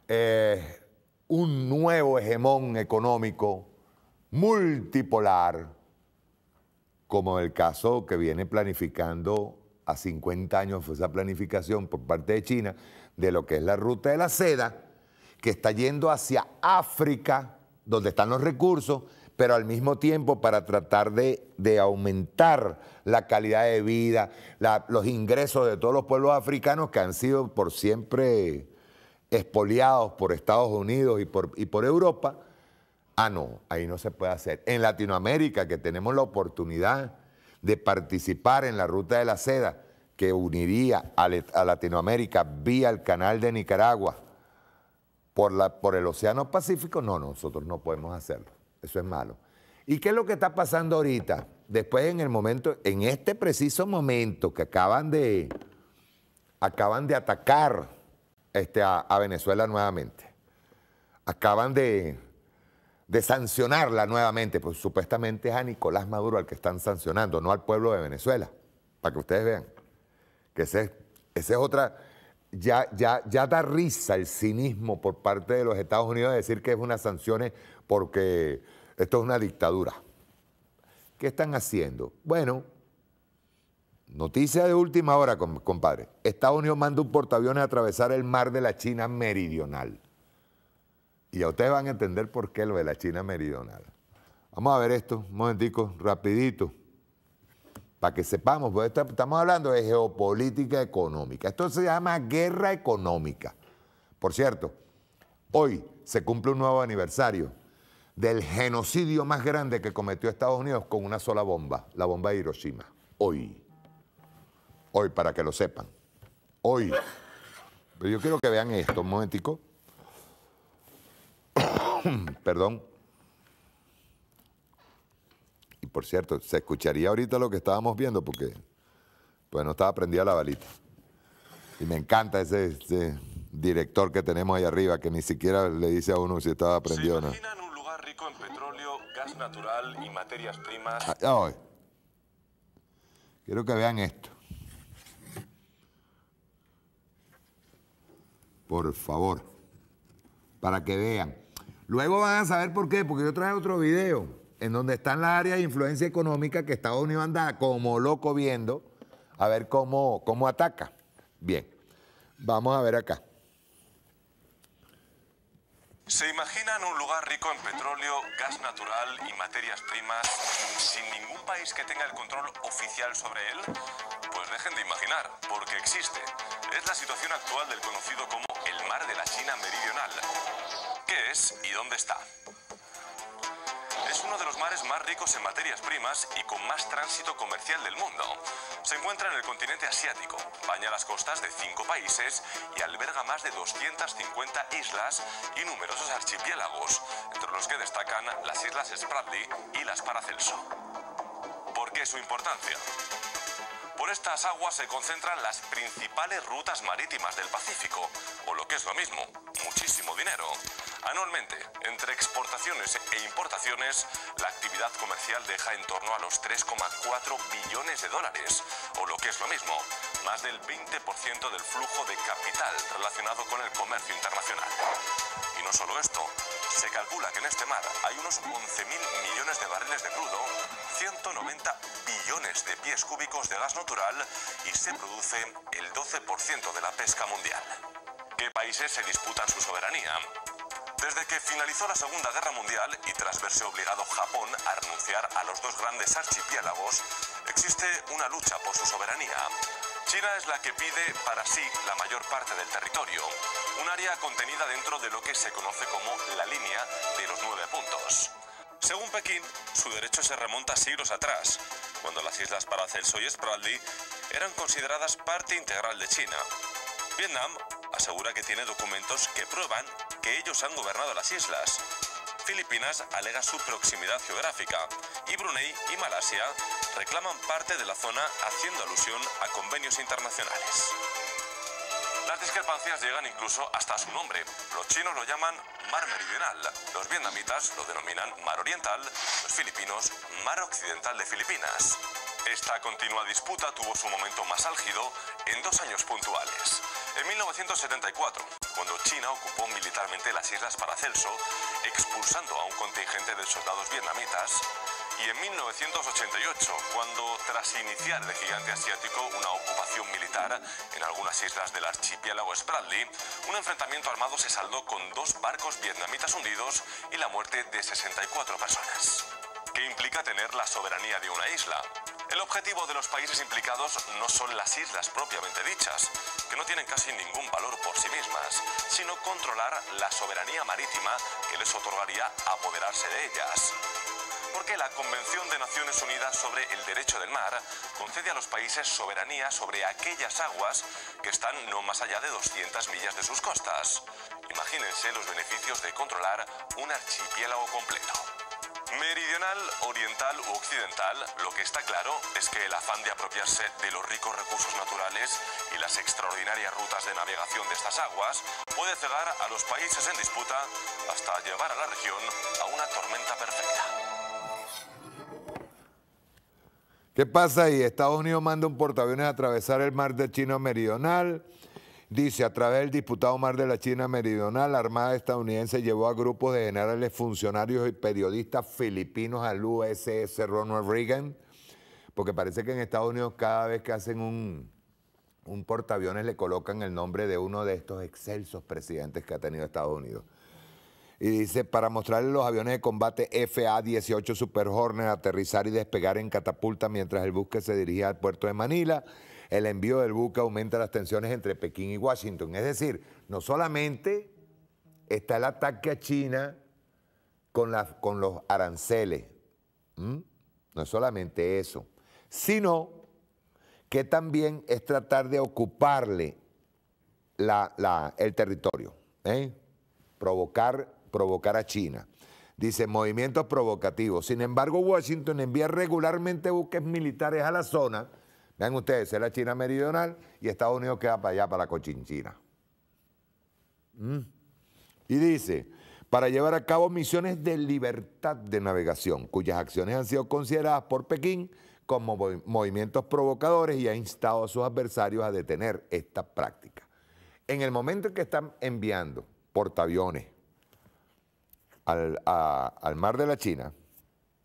H: eh, un nuevo hegemón económico multipolar, como el caso que viene planificando a 50 años fue esa planificación por parte de China de lo que es la ruta de la seda, que está yendo hacia África, donde están los recursos, pero al mismo tiempo para tratar de, aumentar la calidad de vida, los ingresos de todos los pueblos africanos que han sido por siempre expoliados por Estados Unidos y por, y por Europa. Ah, no, ahí no se puede hacer. En Latinoamérica, que tenemos la oportunidad de participar en la ruta de la seda que uniría a Latinoamérica vía el canal de Nicaragua por, la, por el Océano Pacífico, no, nosotros no podemos hacerlo. Eso es malo. ¿Y qué es lo que está pasando ahorita? Después, en el momento, en este preciso momento que acaban de, acaban de atacar este, a Venezuela nuevamente, acaban de de sancionarla nuevamente, pues supuestamente es a Nicolás Maduro al que están sancionando, no al pueblo de Venezuela, para que ustedes vean. Que esa es, otra, ya, ya, ya da risa el cinismo por parte de los Estados Unidos de decir que es una sanción porque esto es una dictadura. ¿Qué están haciendo? Bueno, noticia de última hora, compadre. Estados Unidos manda un portaaviones a atravesar el mar de la China meridional. Y ya ustedes van a entender por qué lo de la China meridional. Vamos a ver esto, un momentico, rapidito, para que sepamos, estamos hablando de geopolítica económica. Esto se llama guerra económica. Por cierto, hoy se cumple un nuevo aniversario del genocidio más grande que cometió Estados Unidos con una sola bomba, la bomba de Hiroshima. Hoy. Hoy, para que lo sepan. Hoy. Pero yo quiero que vean esto, un momentico. Perdón. Y por cierto, se escucharía ahorita lo que estábamos viendo porque pues no estaba prendida la balita. Y me encanta ese, director que tenemos ahí arriba que ni siquiera le dice a uno si estaba prendido o no. un lugar rico
J: en petróleo, gas natural y materias primas.
H: Ah, Quiero que vean esto. Por favor, para que vean. Luego van a saber por qué, porque yo traje otro video en donde están las áreas de influencia económica que Estados Unidos anda como loco viendo a ver cómo, cómo ataca. Bien, vamos a ver acá.
J: ¿Se imaginan un lugar rico en petróleo, gas natural y materias primas sin ningún país que tenga el control oficial sobre él? dejen de imaginar, porque existe. Es la situación actual del conocido como el mar de la China Meridional. ¿Qué es y dónde está? Es uno de los mares más ricos en materias primas y con más tránsito comercial del mundo. Se encuentra en el continente asiático, baña las costas de cinco países y alberga más de 250 islas y numerosos archipiélagos, entre los que destacan las islas Spratly y las Paracelso. ¿Por qué su importancia? Por estas aguas se concentran las principales rutas marítimas del Pacífico, o lo que es lo mismo, muchísimo dinero. Anualmente, entre exportaciones e importaciones, la actividad comercial deja en torno a los 3,4 billones de dólares, o lo que es lo mismo, más del 20% del flujo de capital relacionado con el comercio internacional. Y no solo esto, se calcula que en este mar hay unos 11.000 millones de barriles de crudo, 190 millones de pies cúbicos de gas natural y se produce el 12% de la pesca mundial. ¿Qué países se disputan su soberanía? Desde que finalizó la Segunda Guerra Mundial y tras verse obligado Japón a renunciar a los dos grandes archipiélagos, existe una lucha por su soberanía. China es la que pide para sí la mayor parte del territorio, un área contenida dentro de lo que se conoce como la línea de los nueve puntos. Según Pekín, su derecho se remonta siglos atrás, cuando las islas Paracelso y Spratly eran consideradas parte integral de China. Vietnam asegura que tiene documentos que prueban que ellos han gobernado las islas. Filipinas alega su proximidad geográfica y Brunei y Malasia reclaman parte de la zona haciendo alusión a convenios internacionales. Las discrepancias llegan incluso hasta su nombre. Los chinos lo llaman mar meridional, los vietnamitas lo denominan mar oriental, los filipinos mar occidental de Filipinas. Esta continua disputa tuvo su momento más álgido en dos años puntuales. En 1974, cuando China ocupó militarmente las islas Paracelso, expulsando a un contingente de soldados vietnamitas, y en 1988, cuando tras iniciar de gigante asiático una ocupación militar en algunas islas del archipiélago Spratly, un enfrentamiento armado se saldó con dos barcos vietnamitas hundidos y la muerte de 64 personas. ¿Qué implica tener la soberanía de una isla? El objetivo de los países implicados no son las islas propiamente dichas, que no tienen casi ningún valor por sí mismas, sino controlar la soberanía marítima que les otorgaría apoderarse de ellas porque la Convención de Naciones Unidas sobre el Derecho del Mar concede a los países soberanía sobre aquellas aguas que están no más allá de 200 millas de sus costas. Imagínense los beneficios de controlar un archipiélago completo. Meridional, oriental u occidental, lo que está claro es que el afán de apropiarse de los ricos recursos naturales y las extraordinarias rutas de navegación de estas aguas puede cegar a los países en disputa hasta llevar a la región a una tormenta perfecta.
H: ¿Qué pasa ahí? Estados Unidos manda un portaaviones a atravesar el mar de China Meridional. Dice, a través del diputado Mar de la China Meridional, la Armada estadounidense llevó a grupos de generales, funcionarios y periodistas filipinos al USS Ronald Reagan, porque parece que en Estados Unidos cada vez que hacen un, un portaaviones le colocan el nombre de uno de estos excelsos presidentes que ha tenido Estados Unidos y dice, para mostrarle los aviones de combate FA-18 Super Hornet aterrizar y despegar en catapulta mientras el buque se dirigía al puerto de Manila, el envío del buque aumenta las tensiones entre Pekín y Washington. Es decir, no solamente está el ataque a China con, con los aranceles, no es solamente eso, sino que también es tratar de ocuparle la, el territorio, ¿eh? provocar provocar a China. Dice, movimientos provocativos. Sin embargo, Washington envía regularmente buques militares a la zona. Vean ustedes, es la China meridional y Estados Unidos queda para allá, para la Cochinchina. Mm. Y dice, para llevar a cabo misiones de libertad de navegación, cuyas acciones han sido consideradas por Pekín como movimientos provocadores y ha instado a sus adversarios a detener esta práctica. En el momento en que están enviando portaaviones, al, mar de la China,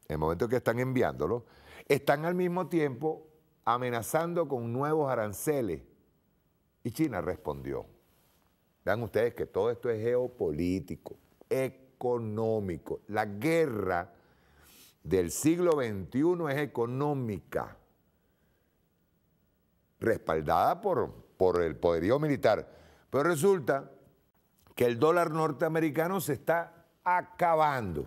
H: en el momento que están enviándolo, están al mismo tiempo amenazando con nuevos aranceles. Y China respondió. Vean ustedes que todo esto es geopolítico, económico. La guerra del siglo XXI es económica, respaldada por, por el poderío militar. Pero resulta que el dólar norteamericano se está acabando.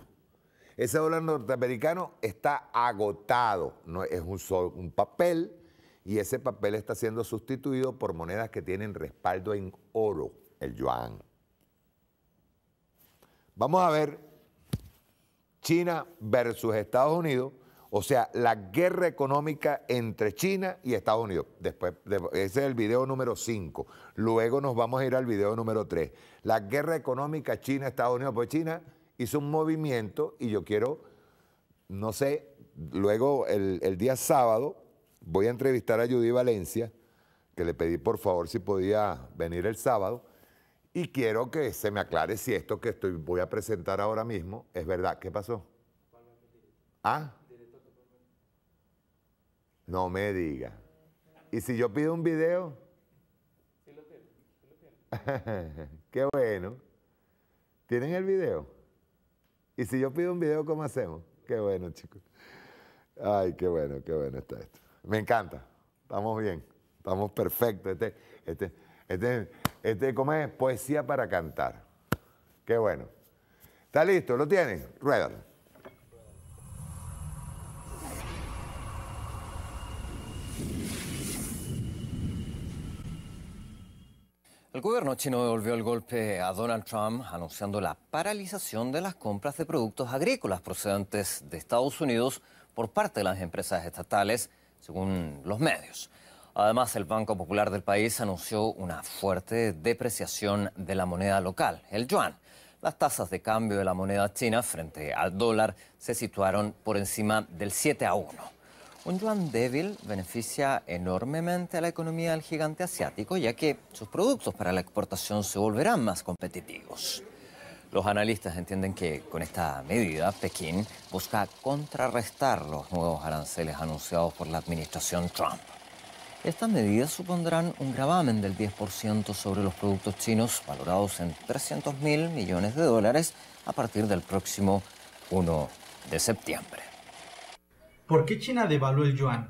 H: Ese dólar norteamericano está agotado, no, es un papel y ese papel está siendo sustituido por monedas que tienen respaldo en oro, el yuan. Vamos a ver China versus Estados Unidos o sea, la guerra económica entre China y Estados Unidos. Después, ese es el video número 5. Luego nos vamos a ir al video número 3. La guerra económica China-Estados Unidos. Pues China hizo un movimiento y yo quiero, no sé, luego el, día sábado voy a entrevistar a Judy Valencia, que le pedí por favor si podía venir el sábado. Y quiero que se me aclare si esto que estoy, voy a presentar ahora mismo es verdad. ¿Qué pasó? ¿Ah? No me diga. ¿Y si yo pido un video? Sí lo Qué bueno. ¿Tienen el video? ¿Y si yo pido un video, cómo hacemos? Qué bueno, chicos. Ay, qué bueno, qué bueno está esto. Me encanta. Estamos bien. Estamos perfectos. Este, este, este, este, ¿cómo es? Poesía para cantar. Qué bueno. ¿Está listo? ¿Lo tienen? Ruédalo.
I: El gobierno chino devolvió el golpe a Donald Trump anunciando la paralización de las compras de productos agrícolas procedentes de Estados Unidos por parte de las empresas estatales, según los medios. Además, el Banco Popular del país anunció una fuerte depreciación de la moneda local, el yuan. Las tasas de cambio de la moneda china frente al dólar se situaron por encima del 7 a 1. Un yuan débil beneficia enormemente a la economía del gigante asiático, ya que sus productos para la exportación se volverán más competitivos. Los analistas entienden que con esta medida Pekín busca contrarrestar los nuevos aranceles anunciados por la administración Trump. Estas medidas supondrán un gravamen del 10% sobre los productos chinos valorados en 300 mil millones de dólares a partir del próximo 1 de
B: septiembre. ¿Por qué China devaluó el yuan?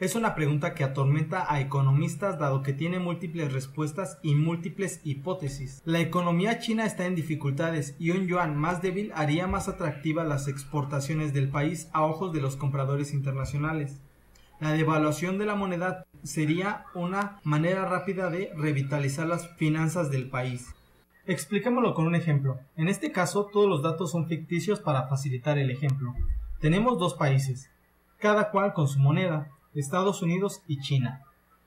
B: Es una pregunta que atormenta a economistas dado que tiene múltiples respuestas y múltiples hipótesis. La economía china está en dificultades y un yuan más débil haría más atractiva las exportaciones del país a ojos de los compradores internacionales. La devaluación de la moneda sería una manera rápida de revitalizar las finanzas del país. Explicémoslo con un ejemplo. En este caso, todos los datos son ficticios para facilitar el ejemplo. Tenemos dos países, cada cual con su moneda, Estados Unidos y China,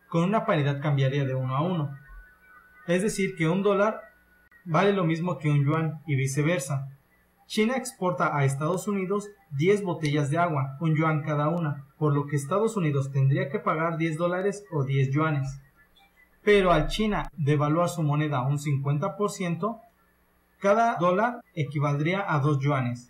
B: con una paridad cambiaria de uno a uno. Es decir, que un dólar vale lo mismo que un yuan y viceversa. China exporta a Estados Unidos 10 botellas de agua, un yuan cada una, por lo que Estados Unidos tendría que pagar 10 dólares o 10 yuanes. Pero al China devaluar su moneda un 50%, cada dólar equivaldría a 2 yuanes,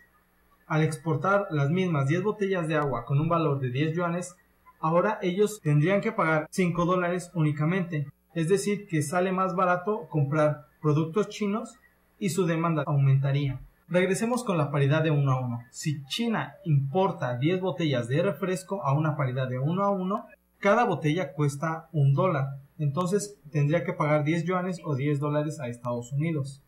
B: al exportar las mismas 10 botellas de agua con un valor de 10 yuanes, ahora ellos tendrían que pagar 5 dólares únicamente. Es decir, que sale más barato comprar productos chinos y su demanda aumentaría. Regresemos con la paridad de 1 a 1. Si China importa 10 botellas de refresco a una paridad de 1 a 1, cada botella cuesta un dólar. Entonces tendría que pagar 10 yuanes o 10 dólares a Estados Unidos.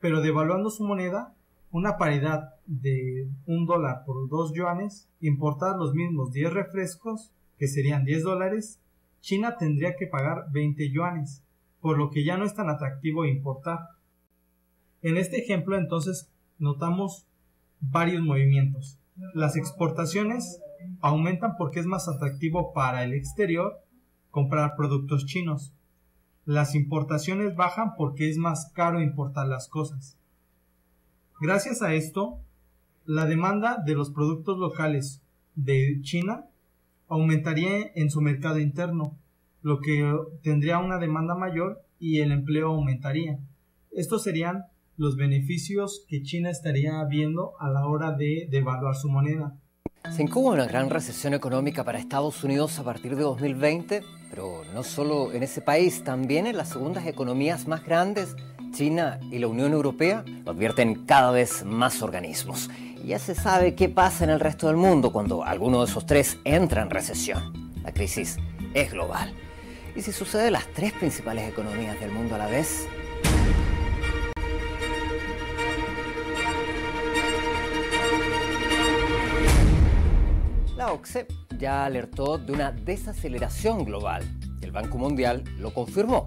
B: Pero devaluando su moneda, una paridad de un dólar por dos yuanes, importar los mismos 10 refrescos, que serían 10 dólares, China tendría que pagar 20 yuanes, por lo que ya no es tan atractivo importar. En este ejemplo entonces notamos varios movimientos. Las exportaciones aumentan porque es más atractivo para el exterior comprar productos chinos. Las importaciones bajan porque es más caro importar las cosas. Gracias a esto, la demanda de los productos locales de China aumentaría en su mercado interno, lo que tendría una demanda mayor y el empleo aumentaría. Estos serían los beneficios que China estaría viendo a la hora de devaluar su moneda.
I: Se incuba una gran recesión económica para Estados Unidos a partir de 2020, pero no solo en ese país, también en las segundas economías más grandes China y la Unión Europea lo advierten cada vez más organismos. ya se sabe qué pasa en el resto del mundo cuando alguno de esos tres entra en recesión. La crisis es global. Y si sucede las tres principales economías del mundo a la vez, La OCSE ya alertó de una desaceleración global el Banco Mundial lo confirmó.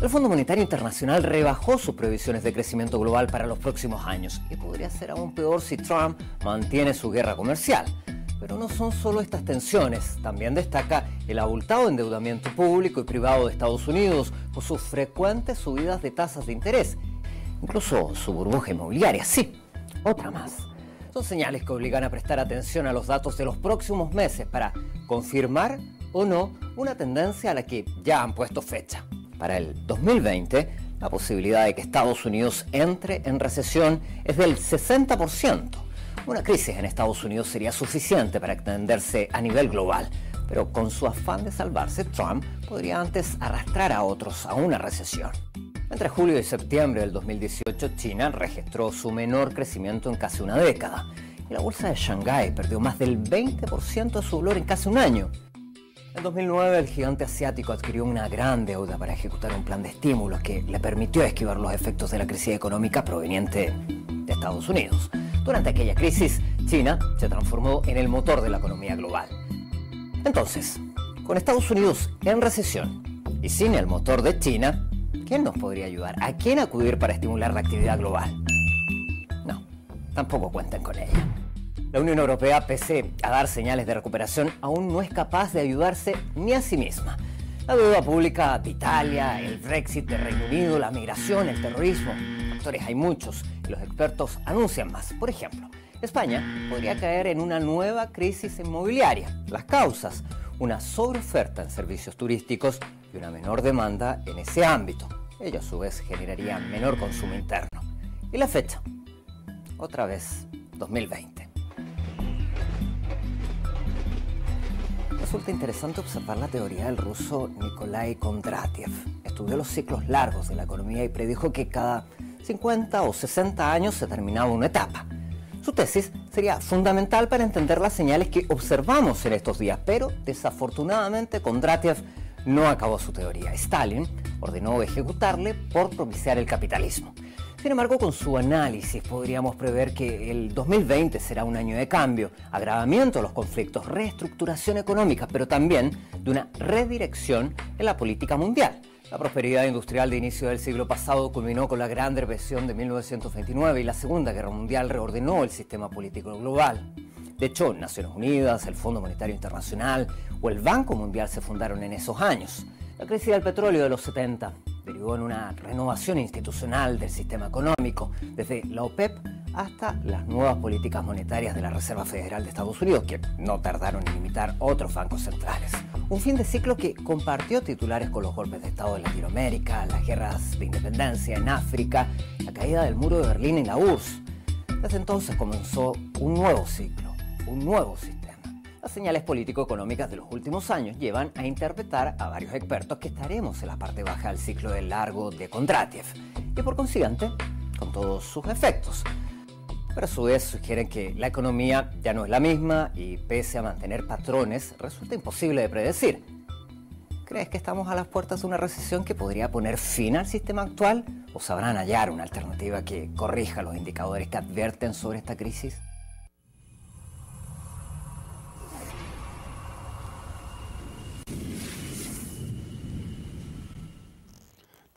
I: El Fondo Monetario Internacional rebajó sus previsiones de crecimiento global para los próximos años y podría ser aún peor si Trump mantiene su guerra comercial. Pero no son solo estas tensiones, también destaca el abultado endeudamiento público y privado de Estados Unidos o sus frecuentes subidas de tasas de interés, incluso su burbuja inmobiliaria, sí, otra más. Son señales que obligan a prestar atención a los datos de los próximos meses para confirmar o no una tendencia a la que ya han puesto fecha. Para el 2020, la posibilidad de que Estados Unidos entre en recesión es del 60%. Una crisis en Estados Unidos sería suficiente para extenderse a nivel global, pero con su afán de salvarse, Trump podría antes arrastrar a otros a una recesión. Entre julio y septiembre del 2018, China registró su menor crecimiento en casi una década y la bolsa de Shanghái perdió más del 20% de su valor en casi un año. En 2009 el gigante asiático adquirió una gran deuda para ejecutar un plan de estímulos que le permitió esquivar los efectos de la crisis económica proveniente de Estados Unidos. Durante aquella crisis, China se transformó en el motor de la economía global. Entonces, con Estados Unidos en recesión y sin el motor de China, ¿quién nos podría ayudar? ¿A quién acudir para estimular la actividad global? No, tampoco cuentan con ella. La Unión Europea, pese a dar señales de recuperación, aún no es capaz de ayudarse ni a sí misma. La deuda pública de Italia, el Brexit del Reino Unido, la migración, el terrorismo. Factores hay muchos y los expertos anuncian más. Por ejemplo, España podría caer en una nueva crisis inmobiliaria. Las causas, una sobreoferta en servicios turísticos y una menor demanda en ese ámbito. Ello a su vez generaría menor consumo interno. Y la fecha, otra vez, 2020. Resulta interesante observar la teoría del ruso Nikolai Kondratiev. Estudió los ciclos largos de la economía y predijo que cada 50 o 60 años se terminaba una etapa. Su tesis sería fundamental para entender las señales que observamos en estos días, pero desafortunadamente Kondratiev no acabó su teoría. Stalin ordenó ejecutarle por propiciar el capitalismo. Sin embargo, con su análisis podríamos prever que el 2020 será un año de cambio, agravamiento de los conflictos, reestructuración económica, pero también de una redirección en la política mundial. La prosperidad industrial de inicio del siglo pasado culminó con la Gran Depresión de 1929 y la Segunda Guerra Mundial reordenó el sistema político global. De hecho, Naciones Unidas, el Fondo Monetario Internacional o el Banco Mundial se fundaron en esos años. La crisis del petróleo de los 70, derivó en una renovación institucional del sistema económico, desde la OPEP hasta las nuevas políticas monetarias de la Reserva Federal de Estados Unidos, que no tardaron en imitar otros bancos centrales. Un fin de ciclo que compartió titulares con los golpes de Estado en Latinoamérica, las guerras de independencia en África, la caída del muro de Berlín en la URSS. Desde entonces comenzó un nuevo ciclo, un nuevo sistema las señales político-económicas de los últimos años llevan a interpretar a varios expertos que estaremos en la parte baja del ciclo de largo de Kondratiev y por consiguiente con todos sus efectos. Pero a su vez sugieren que la economía ya no es la misma y pese a mantener patrones resulta imposible de predecir. ¿Crees que estamos a las puertas de una recesión que podría poner fin al sistema actual? ¿O sabrán hallar una alternativa que corrija los indicadores que advierten sobre esta crisis?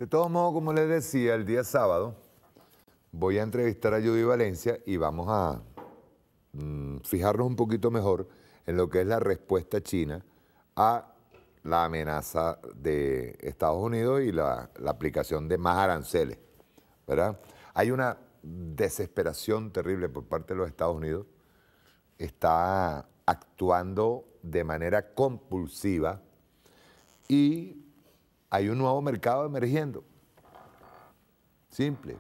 H: De todos modos, como les decía, el día sábado voy a entrevistar a Judy Valencia y vamos a mm, fijarnos un poquito mejor en lo que es la respuesta china a la amenaza de Estados Unidos y la, aplicación de más aranceles. ¿verdad? Hay una desesperación terrible por parte de los Estados Unidos. Está actuando de manera compulsiva y hay un nuevo mercado emergiendo. Simple.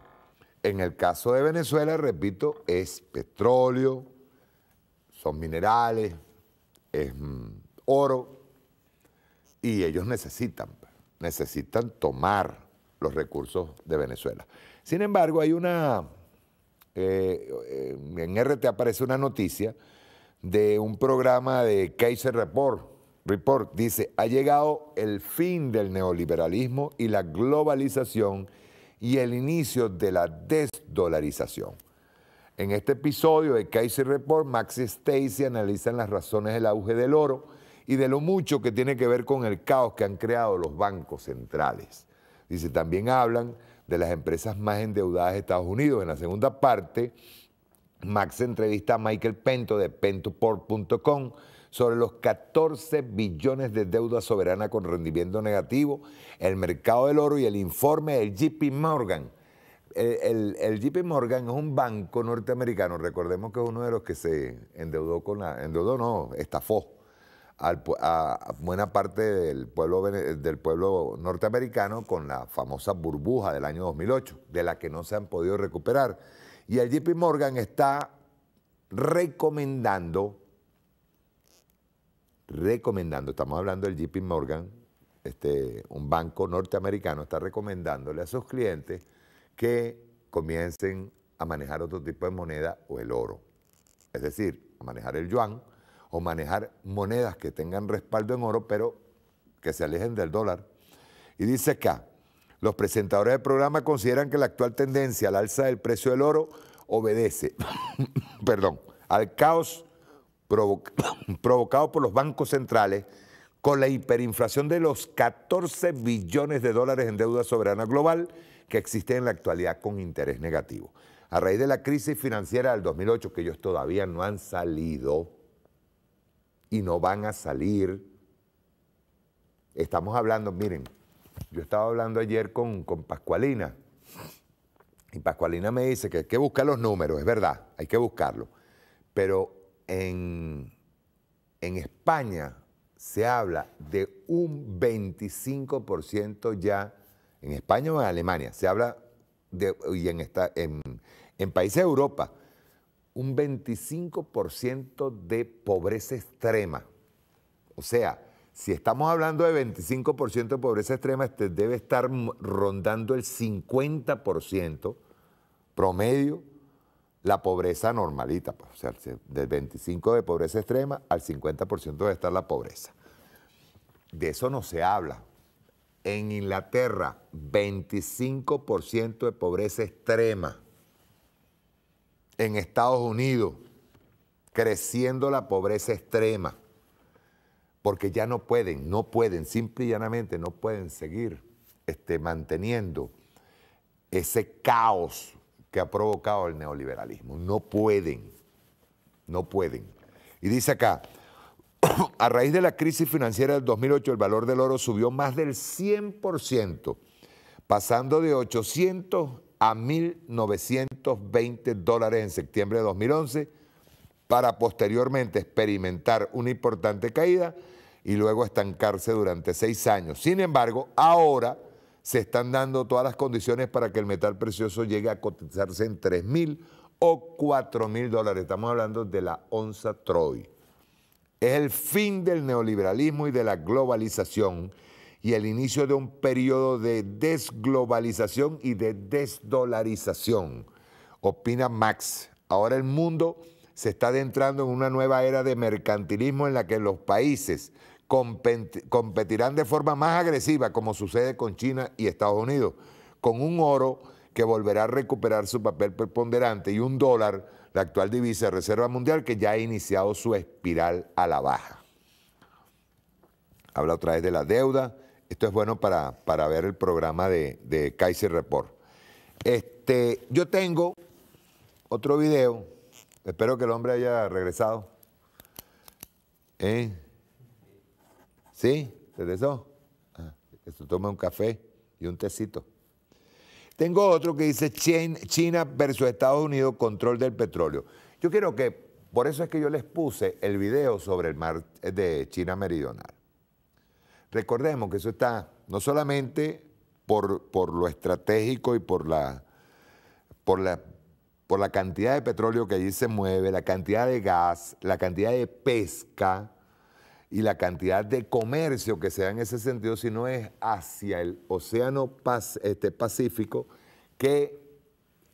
H: En el caso de Venezuela, repito, es petróleo, son minerales, es mm, oro, y ellos necesitan, necesitan tomar los recursos de Venezuela. Sin embargo, hay una, eh, en RT aparece una noticia de un programa de Kaiser Report, Report dice, ha llegado el fin del neoliberalismo y la globalización y el inicio de la desdolarización. En este episodio de Casey Report, Max y Stacy analizan las razones del auge del oro y de lo mucho que tiene que ver con el caos que han creado los bancos centrales. Dice, también hablan de las empresas más endeudadas de Estados Unidos. En la segunda parte, Max entrevista a Michael Pento de pentoport.com sobre los 14 billones de deuda soberana con rendimiento negativo, el mercado del oro y el informe del JP Morgan. El, JP Morgan es un banco norteamericano, recordemos que es uno de los que se endeudó con la, endeudó no, estafó a, buena parte del pueblo, del pueblo norteamericano con la famosa burbuja del año 2008, de la que no se han podido recuperar. Y el JP Morgan está recomendando recomendando, estamos hablando del JP Morgan, este, un banco norteamericano está recomendándole a sus clientes que comiencen a manejar otro tipo de moneda o el oro. Es decir, a manejar el yuan o manejar monedas que tengan respaldo en oro, pero que se alejen del dólar. Y dice acá, los presentadores del programa consideran que la actual tendencia al alza del precio del oro obedece, perdón, al caos provocado por los bancos centrales con la hiperinflación de los 14 billones de dólares en deuda soberana global que existe en la actualidad con interés negativo. A raíz de la crisis financiera del 2008, que ellos todavía no han salido y no van a salir, estamos hablando, miren, yo estaba hablando ayer con, Pascualina y Pascualina me dice que hay que buscar los números, es verdad, hay que buscarlo, pero en, España se habla de un 25% ya, en España o en Alemania, se habla de, y en, en países de Europa, un 25% de pobreza extrema. O sea, si estamos hablando de 25% de pobreza extrema, este debe estar rondando el 50% promedio la pobreza normalita, pues, o sea, del 25% de pobreza extrema al 50% debe estar la pobreza. De eso no se habla. En Inglaterra, 25% de pobreza extrema. En Estados Unidos, creciendo la pobreza extrema. Porque ya no pueden, no pueden, simple y llanamente no pueden seguir este, manteniendo ese caos que ha provocado el neoliberalismo. No pueden, no pueden. Y dice acá, a raíz de la crisis financiera del 2008, el valor del oro subió más del 100%, pasando de 800 a 1.920 dólares en septiembre de 2011, para posteriormente experimentar una importante caída y luego estancarse durante seis años. Sin embargo, ahora se están dando todas las condiciones para que el metal precioso llegue a cotizarse en 3.000 mil o 4.000 mil dólares. Estamos hablando de la onza Troy. Es el fin del neoliberalismo y de la globalización y el inicio de un periodo de desglobalización y de desdolarización. Opina Max. Ahora el mundo se está adentrando en una nueva era de mercantilismo en la que los países competirán de forma más agresiva, como sucede con China y Estados Unidos, con un oro que volverá a recuperar su papel preponderante y un dólar, la actual divisa de Reserva Mundial, que ya ha iniciado su espiral a la baja. Habla otra vez de la deuda. Esto es bueno para, para ver el programa de, Kaiser Report. Este, yo tengo otro video. Espero que el hombre haya regresado. ¿Eh? ¿Sí? ¿Se eso? Ah, esto toma un café y un tecito. Tengo otro que dice China versus Estados Unidos, control del petróleo. Yo quiero que, por eso es que yo les puse el video sobre el mar eh, de China Meridional. Recordemos que eso está no solamente por, por lo estratégico y por la, por, la, por la cantidad de petróleo que allí se mueve, la cantidad de gas, la cantidad de pesca, y la cantidad de comercio que se da en ese sentido, si no es hacia el Océano este, Pacífico, que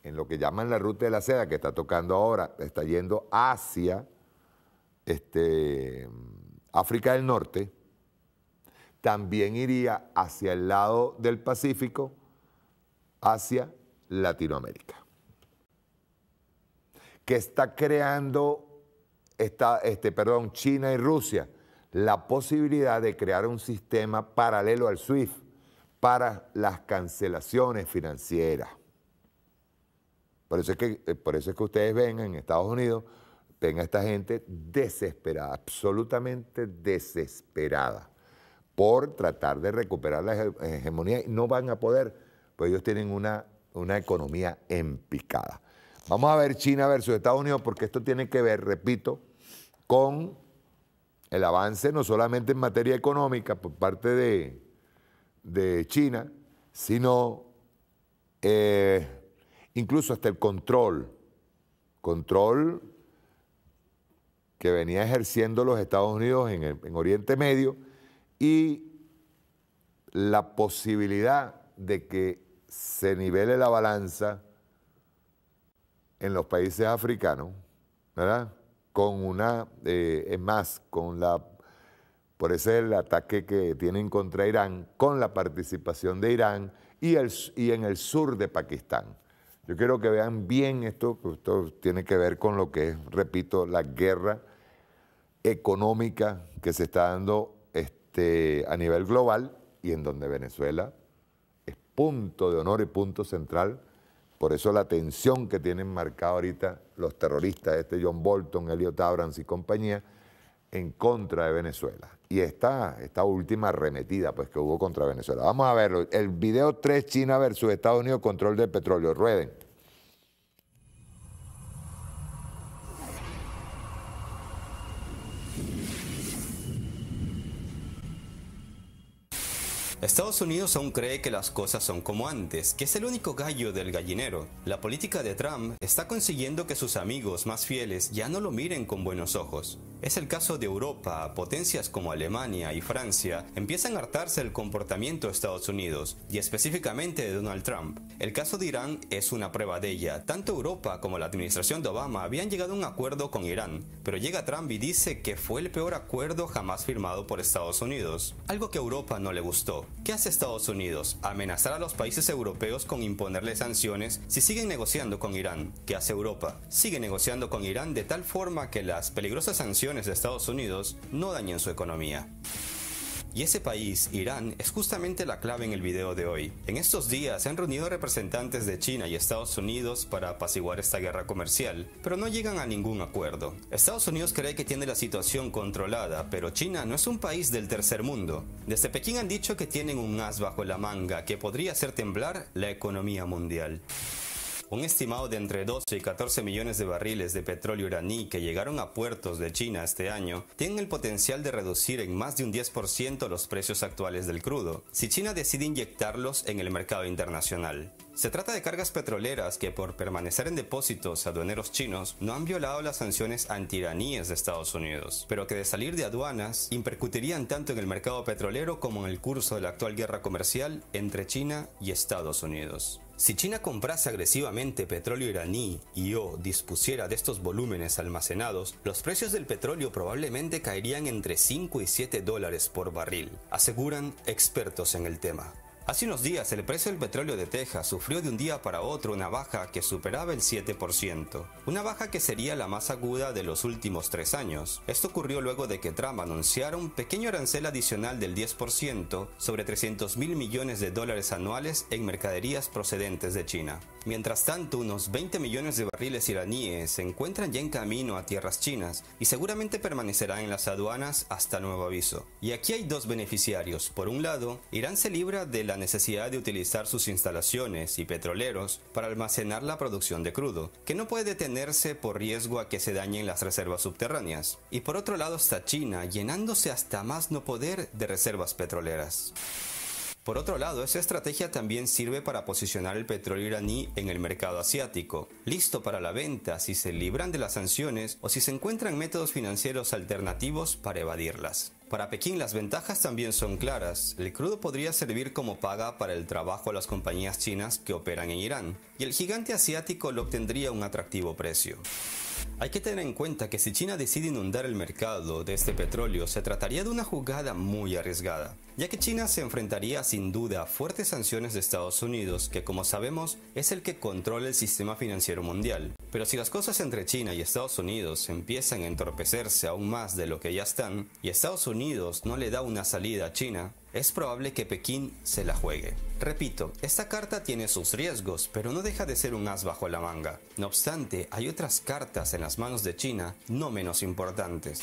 H: en lo que llaman la ruta de la seda, que está tocando ahora, está yendo hacia este, África del Norte, también iría hacia el lado del Pacífico, hacia Latinoamérica. Que está creando, está, este, perdón, China y Rusia la posibilidad de crear un sistema paralelo al SWIFT para las cancelaciones financieras. Por eso es que, eh, por eso que ustedes ven en Estados Unidos, ven a esta gente desesperada, absolutamente desesperada por tratar de recuperar la hegemonía y no van a poder, pues ellos tienen una, una economía empicada. Vamos a ver China versus Estados Unidos porque esto tiene que ver, repito, con el avance no solamente en materia económica por parte de, China, sino eh, incluso hasta el control, control que venía ejerciendo los Estados Unidos en, en Oriente Medio y la posibilidad de que se nivele la balanza en los países africanos, ¿verdad? con una, eh, es más, con la, por ese el ataque que tienen contra Irán, con la participación de Irán y, el, y en el sur de Pakistán. Yo quiero que vean bien esto, que esto tiene que ver con lo que es, repito, la guerra económica que se está dando este, a nivel global y en donde Venezuela es punto de honor y punto central. Por eso la tensión que tienen marcada ahorita los terroristas, este John Bolton, Elliot Abrams y compañía, en contra de Venezuela. Y esta, esta última arremetida pues, que hubo contra Venezuela. Vamos a verlo. El video 3, China versus Estados Unidos, control del petróleo. Rueden.
C: Estados Unidos aún cree que las cosas son como antes, que es el único gallo del gallinero. La política de Trump está consiguiendo que sus amigos más fieles ya no lo miren con buenos ojos. Es el caso de Europa, potencias como Alemania y Francia empiezan a hartarse del comportamiento de Estados Unidos y específicamente de Donald Trump. El caso de Irán es una prueba de ella. Tanto Europa como la administración de Obama habían llegado a un acuerdo con Irán, pero llega Trump y dice que fue el peor acuerdo jamás firmado por Estados Unidos, algo que a Europa no le gustó. ¿Qué hace Estados Unidos? Amenazar a los países europeos con imponerle sanciones si siguen negociando con Irán. ¿Qué hace Europa? Sigue negociando con Irán de tal forma que las peligrosas sanciones de Estados Unidos no dañen su economía. Y ese país, Irán, es justamente la clave en el video de hoy. En estos días se han reunido representantes de China y Estados Unidos para apaciguar esta guerra comercial, pero no llegan a ningún acuerdo. Estados Unidos cree que tiene la situación controlada, pero China no es un país del tercer mundo. Desde Pekín han dicho que tienen un as bajo la manga que podría hacer temblar la economía mundial. Un estimado de entre 12 y 14 millones de barriles de petróleo iraní que llegaron a puertos de China este año tienen el potencial de reducir en más de un 10% los precios actuales del crudo, si China decide inyectarlos en el mercado internacional. Se trata de cargas petroleras que por permanecer en depósitos aduaneros chinos no han violado las sanciones antiraníes de Estados Unidos, pero que de salir de aduanas impercutirían tanto en el mercado petrolero como en el curso de la actual guerra comercial entre China y Estados Unidos. Si China comprase agresivamente petróleo iraní y o dispusiera de estos volúmenes almacenados, los precios del petróleo probablemente caerían entre 5 y 7 dólares por barril, aseguran expertos en el tema. Hace unos días el precio del petróleo de Texas sufrió de un día para otro una baja que superaba el 7%, una baja que sería la más aguda de los últimos tres años. Esto ocurrió luego de que Trump anunciara un pequeño arancel adicional del 10% sobre 300 mil millones de dólares anuales en mercaderías procedentes de China. Mientras tanto, unos 20 millones de barriles iraníes se encuentran ya en camino a tierras chinas y seguramente permanecerán en las aduanas hasta nuevo aviso. Y aquí hay dos beneficiarios. Por un lado, Irán se libra de la necesidad de utilizar sus instalaciones y petroleros para almacenar la producción de crudo, que no puede detenerse por riesgo a que se dañen las reservas subterráneas. Y por otro lado está China, llenándose hasta más no poder de reservas petroleras. Por otro lado, esa estrategia también sirve para posicionar el petróleo iraní en el mercado asiático, listo para la venta si se libran de las sanciones o si se encuentran métodos financieros alternativos para evadirlas. Para Pekín las ventajas también son claras. El crudo podría servir como paga para el trabajo a las compañías chinas que operan en Irán, y el gigante asiático lo obtendría a un atractivo precio. Hay que tener en cuenta que si China decide inundar el mercado de este petróleo, se trataría de una jugada muy arriesgada ya que China se enfrentaría sin duda a fuertes sanciones de Estados Unidos, que como sabemos es el que controla el sistema financiero mundial. Pero si las cosas entre China y Estados Unidos empiezan a entorpecerse aún más de lo que ya están, y Estados Unidos no le da una salida a China, es probable que Pekín se la juegue. Repito, esta carta tiene sus riesgos, pero no deja de ser un as bajo la manga. No obstante, hay otras cartas en las manos de China no menos importantes.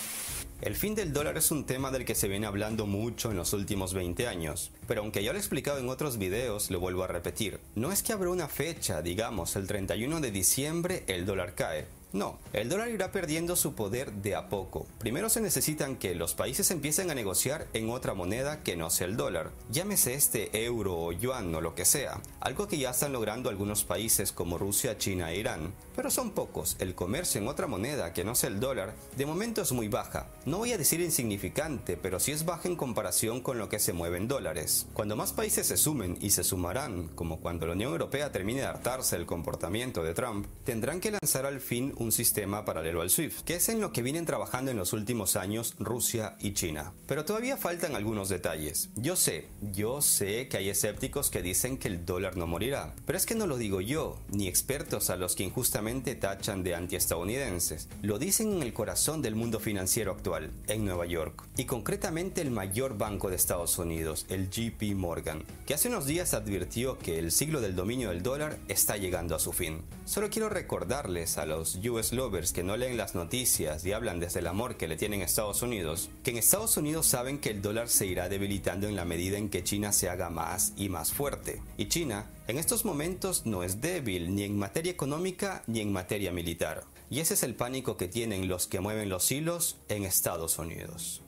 C: El fin del dólar es un tema del que se viene hablando mucho en los últimos 20 años, pero aunque ya lo he explicado en otros videos, lo vuelvo a repetir. No es que habrá una fecha, digamos el 31 de diciembre el dólar cae, no, el dólar irá perdiendo su poder de a poco. Primero se necesitan que los países empiecen a negociar en otra moneda que no sea el dólar. Llámese este euro o yuan o lo que sea. Algo que ya están logrando algunos países como Rusia, China e Irán. Pero son pocos. El comercio en otra moneda que no sea el dólar de momento es muy baja. No voy a decir insignificante, pero sí es baja en comparación con lo que se mueve en dólares. Cuando más países se sumen y se sumarán, como cuando la Unión Europea termine de hartarse del comportamiento de Trump, tendrán que lanzar al fin un un sistema paralelo al SWIFT, que es en lo que vienen trabajando en los últimos años Rusia y China. Pero todavía faltan algunos detalles. Yo sé, yo sé que hay escépticos que dicen que el dólar no morirá, pero es que no lo digo yo, ni expertos a los que injustamente tachan de antiestadounidenses. Lo dicen en el corazón del mundo financiero actual, en Nueva York, y concretamente el mayor banco de Estados Unidos, el JP Morgan, que hace unos días advirtió que el siglo del dominio del dólar está llegando a su fin. Solo quiero recordarles a los US lovers que no leen las noticias y hablan desde el amor que le tienen a Estados Unidos, que en Estados Unidos saben que el dólar se irá debilitando en la medida en que China se haga más y más fuerte. Y China, en estos momentos, no es débil ni en materia económica ni en materia militar. Y ese es el pánico que tienen los que mueven los hilos en Estados Unidos.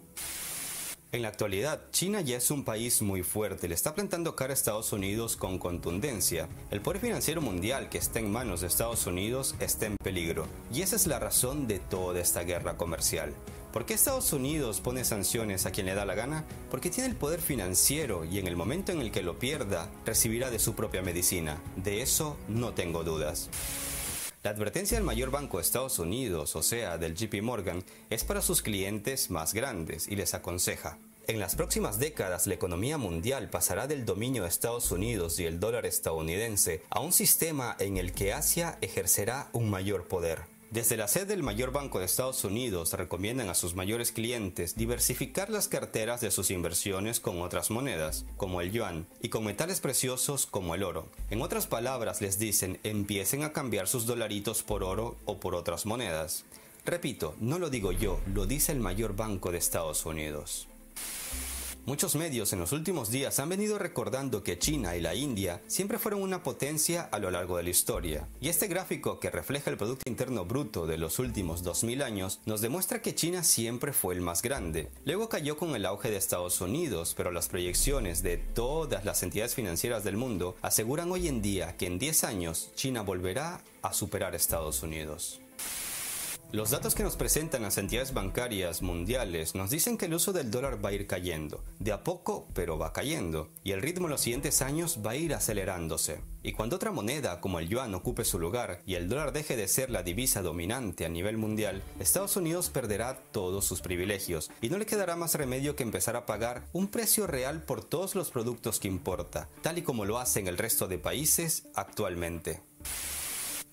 C: En la actualidad, China ya es un país muy fuerte, le está plantando cara a Estados Unidos con contundencia. El poder financiero mundial que está en manos de Estados Unidos está en peligro, y esa es la razón de toda esta guerra comercial. ¿Por qué Estados Unidos pone sanciones a quien le da la gana? Porque tiene el poder financiero y en el momento en el que lo pierda, recibirá de su propia medicina. De eso no tengo dudas. La advertencia del mayor banco de Estados Unidos, o sea, del JP Morgan, es para sus clientes más grandes y les aconseja, en las próximas décadas, la economía mundial pasará del dominio de Estados Unidos y el dólar estadounidense a un sistema en el que Asia ejercerá un mayor poder. Desde la sede del mayor banco de Estados Unidos recomiendan a sus mayores clientes diversificar las carteras de sus inversiones con otras monedas, como el yuan, y con metales preciosos como el oro. En otras palabras, les dicen empiecen a cambiar sus dolaritos por oro o por otras monedas. Repito, no lo digo yo, lo dice el mayor banco de Estados Unidos. Muchos medios en los últimos días han venido recordando que China y la India siempre fueron una potencia a lo largo de la historia. Y este gráfico que refleja el Producto Interno Bruto de los últimos 2000 años nos demuestra que China siempre fue el más grande. Luego cayó con el auge de Estados Unidos, pero las proyecciones de todas las entidades financieras del mundo aseguran hoy en día que en 10 años China volverá a superar a Estados Unidos. Los datos que nos presentan las entidades bancarias mundiales nos dicen que el uso del dólar va a ir cayendo, de a poco, pero va cayendo, y el ritmo en los siguientes años va a ir acelerándose. Y cuando otra moneda como el yuan ocupe su lugar y el dólar deje de ser la divisa dominante a nivel mundial, Estados Unidos perderá todos sus privilegios y no le quedará más remedio que empezar a pagar un precio real por todos los productos que importa, tal y como lo hacen el resto de países actualmente.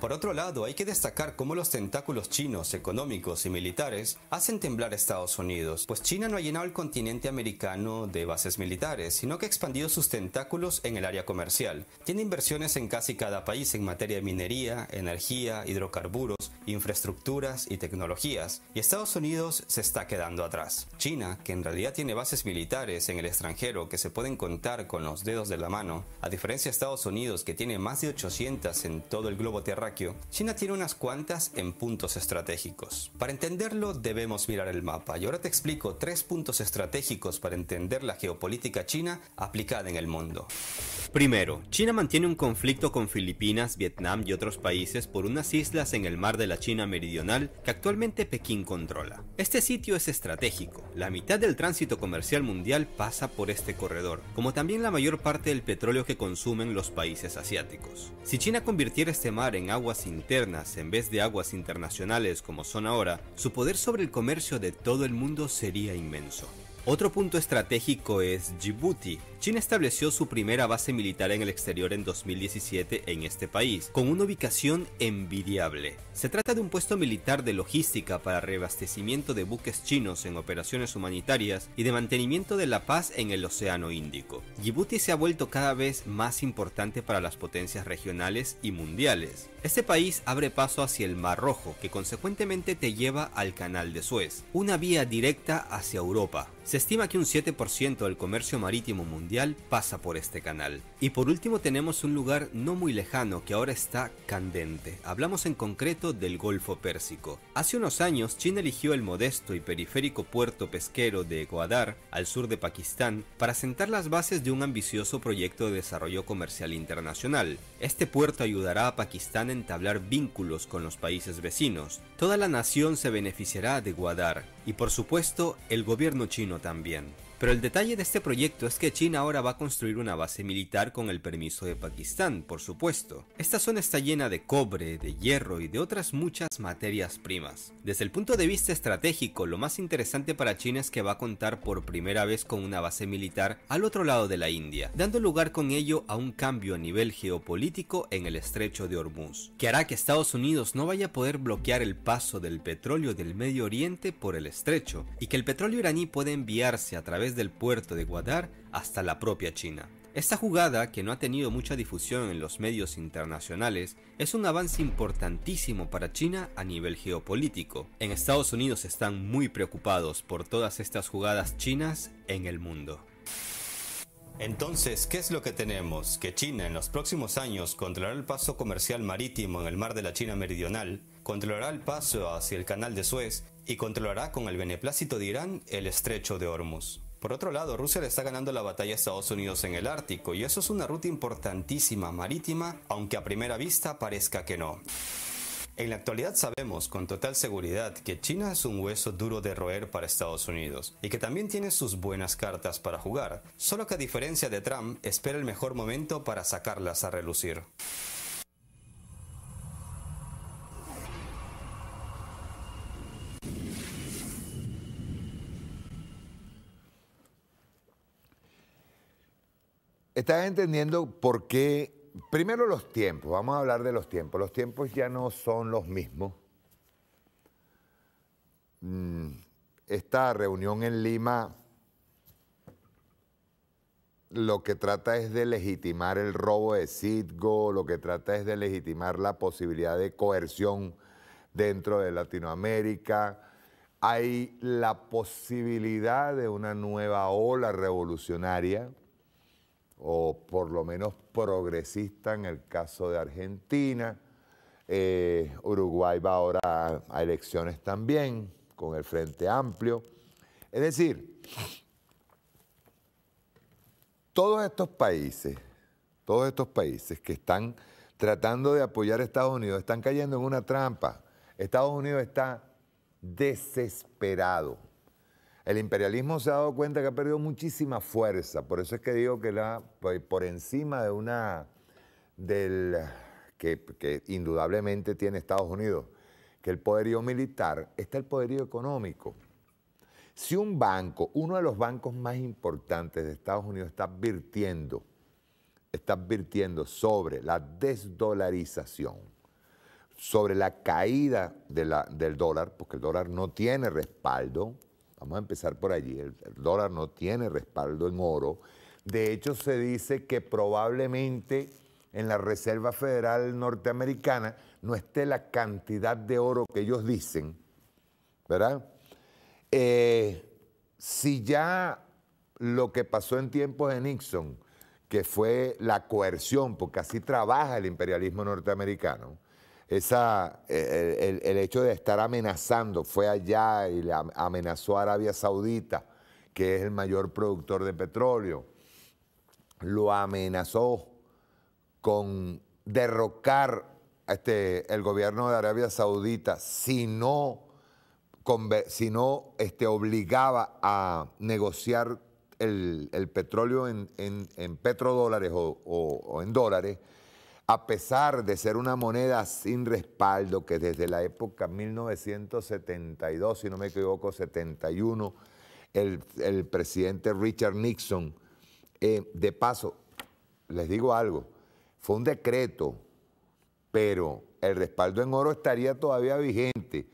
C: Por otro lado, hay que destacar cómo los tentáculos chinos, económicos y militares hacen temblar a Estados Unidos, pues China no ha llenado el continente americano de bases militares, sino que ha expandido sus tentáculos en el área comercial. Tiene inversiones en casi cada país en materia de minería, energía, hidrocarburos, infraestructuras y tecnologías, y Estados Unidos se está quedando atrás. China, que en realidad tiene bases militares en el extranjero que se pueden contar con los dedos de la mano, a diferencia de Estados Unidos que tiene más de 800 en todo el globo terráqueo, China tiene unas cuantas en puntos estratégicos. Para entenderlo debemos mirar el mapa y ahora te explico tres puntos estratégicos para entender la geopolítica china aplicada en el mundo. Primero, China mantiene un conflicto con Filipinas, Vietnam y otros países por unas islas en el mar de la China meridional que actualmente Pekín controla. Este sitio es estratégico, la mitad del tránsito comercial mundial pasa por este corredor, como también la mayor parte del petróleo que consumen los países asiáticos. Si China convirtiera este mar en agua internas en vez de aguas internacionales como son ahora, su poder sobre el comercio de todo el mundo sería inmenso. Otro punto estratégico es Djibouti, China estableció su primera base militar en el exterior en 2017 en este país, con una ubicación envidiable. Se trata de un puesto militar de logística para reabastecimiento de buques chinos en operaciones humanitarias y de mantenimiento de la paz en el Océano Índico. Djibouti se ha vuelto cada vez más importante para las potencias regionales y mundiales. Este país abre paso hacia el Mar Rojo, que consecuentemente te lleva al Canal de Suez, una vía directa hacia Europa. Se estima que un 7% del comercio marítimo mundial pasa por este canal. Y por último tenemos un lugar no muy lejano que ahora está candente. Hablamos en concreto del Golfo Pérsico. Hace unos años China eligió el modesto y periférico puerto pesquero de Guadar al sur de Pakistán, para sentar las bases de un ambicioso proyecto de desarrollo comercial internacional. Este puerto ayudará a Pakistán a entablar vínculos con los países vecinos. Toda la nación se beneficiará de Guadar y por supuesto el gobierno chino también. Pero el detalle de este proyecto es que China ahora va a construir una base militar con el permiso de Pakistán, por supuesto. Esta zona está llena de cobre, de hierro y de otras muchas materias primas. Desde el punto de vista estratégico, lo más interesante para China es que va a contar por primera vez con una base militar al otro lado de la India, dando lugar con ello a un cambio a nivel geopolítico en el estrecho de Hormuz, que hará que Estados Unidos no vaya a poder bloquear el paso del petróleo del Medio Oriente por el estrecho, y que el petróleo iraní pueda enviarse a través del puerto de Guadar hasta la propia China. Esta jugada, que no ha tenido mucha difusión en los medios internacionales, es un avance importantísimo para China a nivel geopolítico. En Estados Unidos están muy preocupados por todas estas jugadas chinas en el mundo. Entonces, ¿qué es lo que tenemos? Que China en los próximos años controlará el paso comercial marítimo en el mar de la China Meridional, controlará el paso hacia el canal de Suez y controlará con el beneplácito de Irán el estrecho de Hormuz. Por otro lado, Rusia le está ganando la batalla a Estados Unidos en el Ártico y eso es una ruta importantísima marítima, aunque a primera vista parezca que no. En la actualidad sabemos con total seguridad que China es un hueso duro de roer para Estados Unidos y que también tiene sus buenas cartas para jugar, solo que a diferencia de Trump espera el mejor momento para sacarlas a relucir.
H: ¿Estás entendiendo por qué? Primero los tiempos, vamos a hablar de los tiempos. Los tiempos ya no son los mismos. Mm, esta reunión en Lima lo que trata es de legitimar el robo de Citgo, lo que trata es de legitimar la posibilidad de coerción dentro de Latinoamérica. Hay la posibilidad de una nueva ola revolucionaria o por lo menos progresista en el caso de Argentina. Eh, Uruguay va ahora a, a, elecciones también con el Frente Amplio. Es decir, todos estos países, todos estos países que están tratando de apoyar a Estados Unidos están cayendo en una trampa. Estados Unidos está desesperado el imperialismo se ha dado cuenta que ha perdido muchísima fuerza, por eso es que digo que la, por encima de una, del, que, indudablemente tiene Estados Unidos, que el poderío militar, está el poderío económico. Si un banco, uno de los bancos más importantes de Estados Unidos está advirtiendo, está advirtiendo sobre la desdolarización, sobre la caída del dólar, porque el dólar no tiene respaldo, Vamos a empezar por allí. El, dólar no tiene respaldo en oro. De hecho, se dice que probablemente en la Reserva Federal Norteamericana no esté la cantidad de oro que ellos dicen, ¿verdad? Eh, si ya lo que pasó en tiempos de Nixon, que fue la coerción, porque así trabaja el imperialismo norteamericano, esa, eh, el, hecho de estar amenazando, fue allá y le amenazó a Arabia Saudita, que es el mayor productor de petróleo, lo amenazó con derrocar este, el gobierno de Arabia Saudita si no, si no este, obligaba a negociar el, petróleo en, petrodólares o en dólares a pesar de ser una moneda sin respaldo que desde la época 1972, si no me equivoco, 71, el, el presidente Richard Nixon, eh, de paso, les digo algo, fue un decreto, pero el respaldo en oro estaría todavía vigente.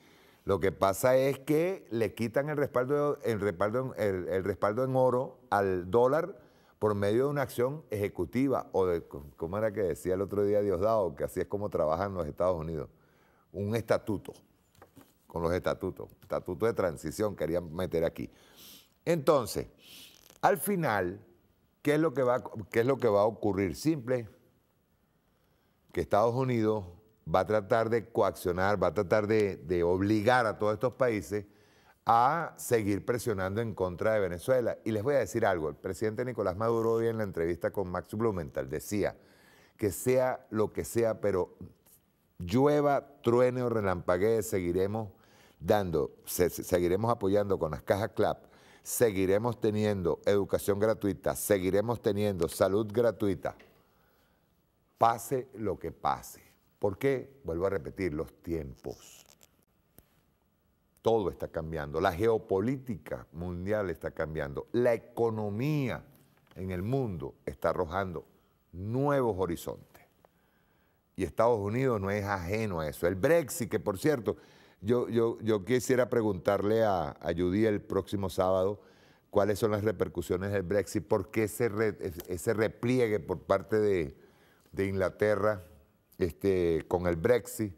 H: Lo que pasa es que le quitan el respaldo, respaldo, el respaldo en oro al dólar por medio de una acción ejecutiva o de, ¿cómo era que decía el otro día Diosdado? Que así es como trabajan los Estados Unidos. Un estatuto, con los estatutos, estatuto de transición querían meter aquí. Entonces, al final, ¿qué es lo que va, qué es lo que va a ocurrir? Simple, que Estados Unidos va a tratar de coaccionar, va a tratar de, de obligar a todos estos países a seguir presionando en contra de Venezuela. Y les voy a decir algo, el presidente Nicolás Maduro hoy en la entrevista con Max Blumenthal decía que sea lo que sea, pero llueva, truene o relampaguee, seguiremos dando, seguiremos apoyando con las cajas CLAP, seguiremos teniendo educación gratuita, seguiremos teniendo salud gratuita, pase lo que pase. ¿Por qué? Vuelvo a repetir, los tiempos todo está cambiando, la geopolítica mundial está cambiando, la economía en el mundo está arrojando nuevos horizontes. Y Estados Unidos no es ajeno a eso. El Brexit, que por cierto, yo, yo, quisiera preguntarle a, a, el próximo sábado cuáles son las repercusiones del Brexit, por qué ese, repliegue por parte de, Inglaterra este, con el Brexit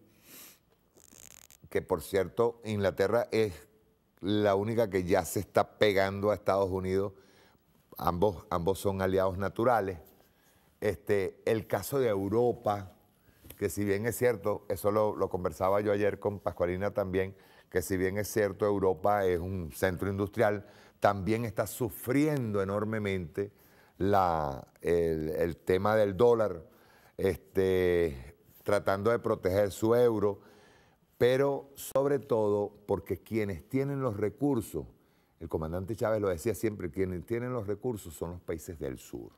H: que por cierto Inglaterra es la única que ya se está pegando a Estados Unidos, ambos, ambos son aliados naturales. Este, el caso de Europa, que si bien es cierto, eso lo, conversaba yo ayer con Pascualina también, que si bien es cierto, Europa es un centro industrial, también está sufriendo enormemente la, el, tema del dólar, este, tratando de proteger su euro pero sobre todo porque quienes tienen los recursos, el comandante Chávez lo decía siempre, quienes tienen los recursos son los países del sur,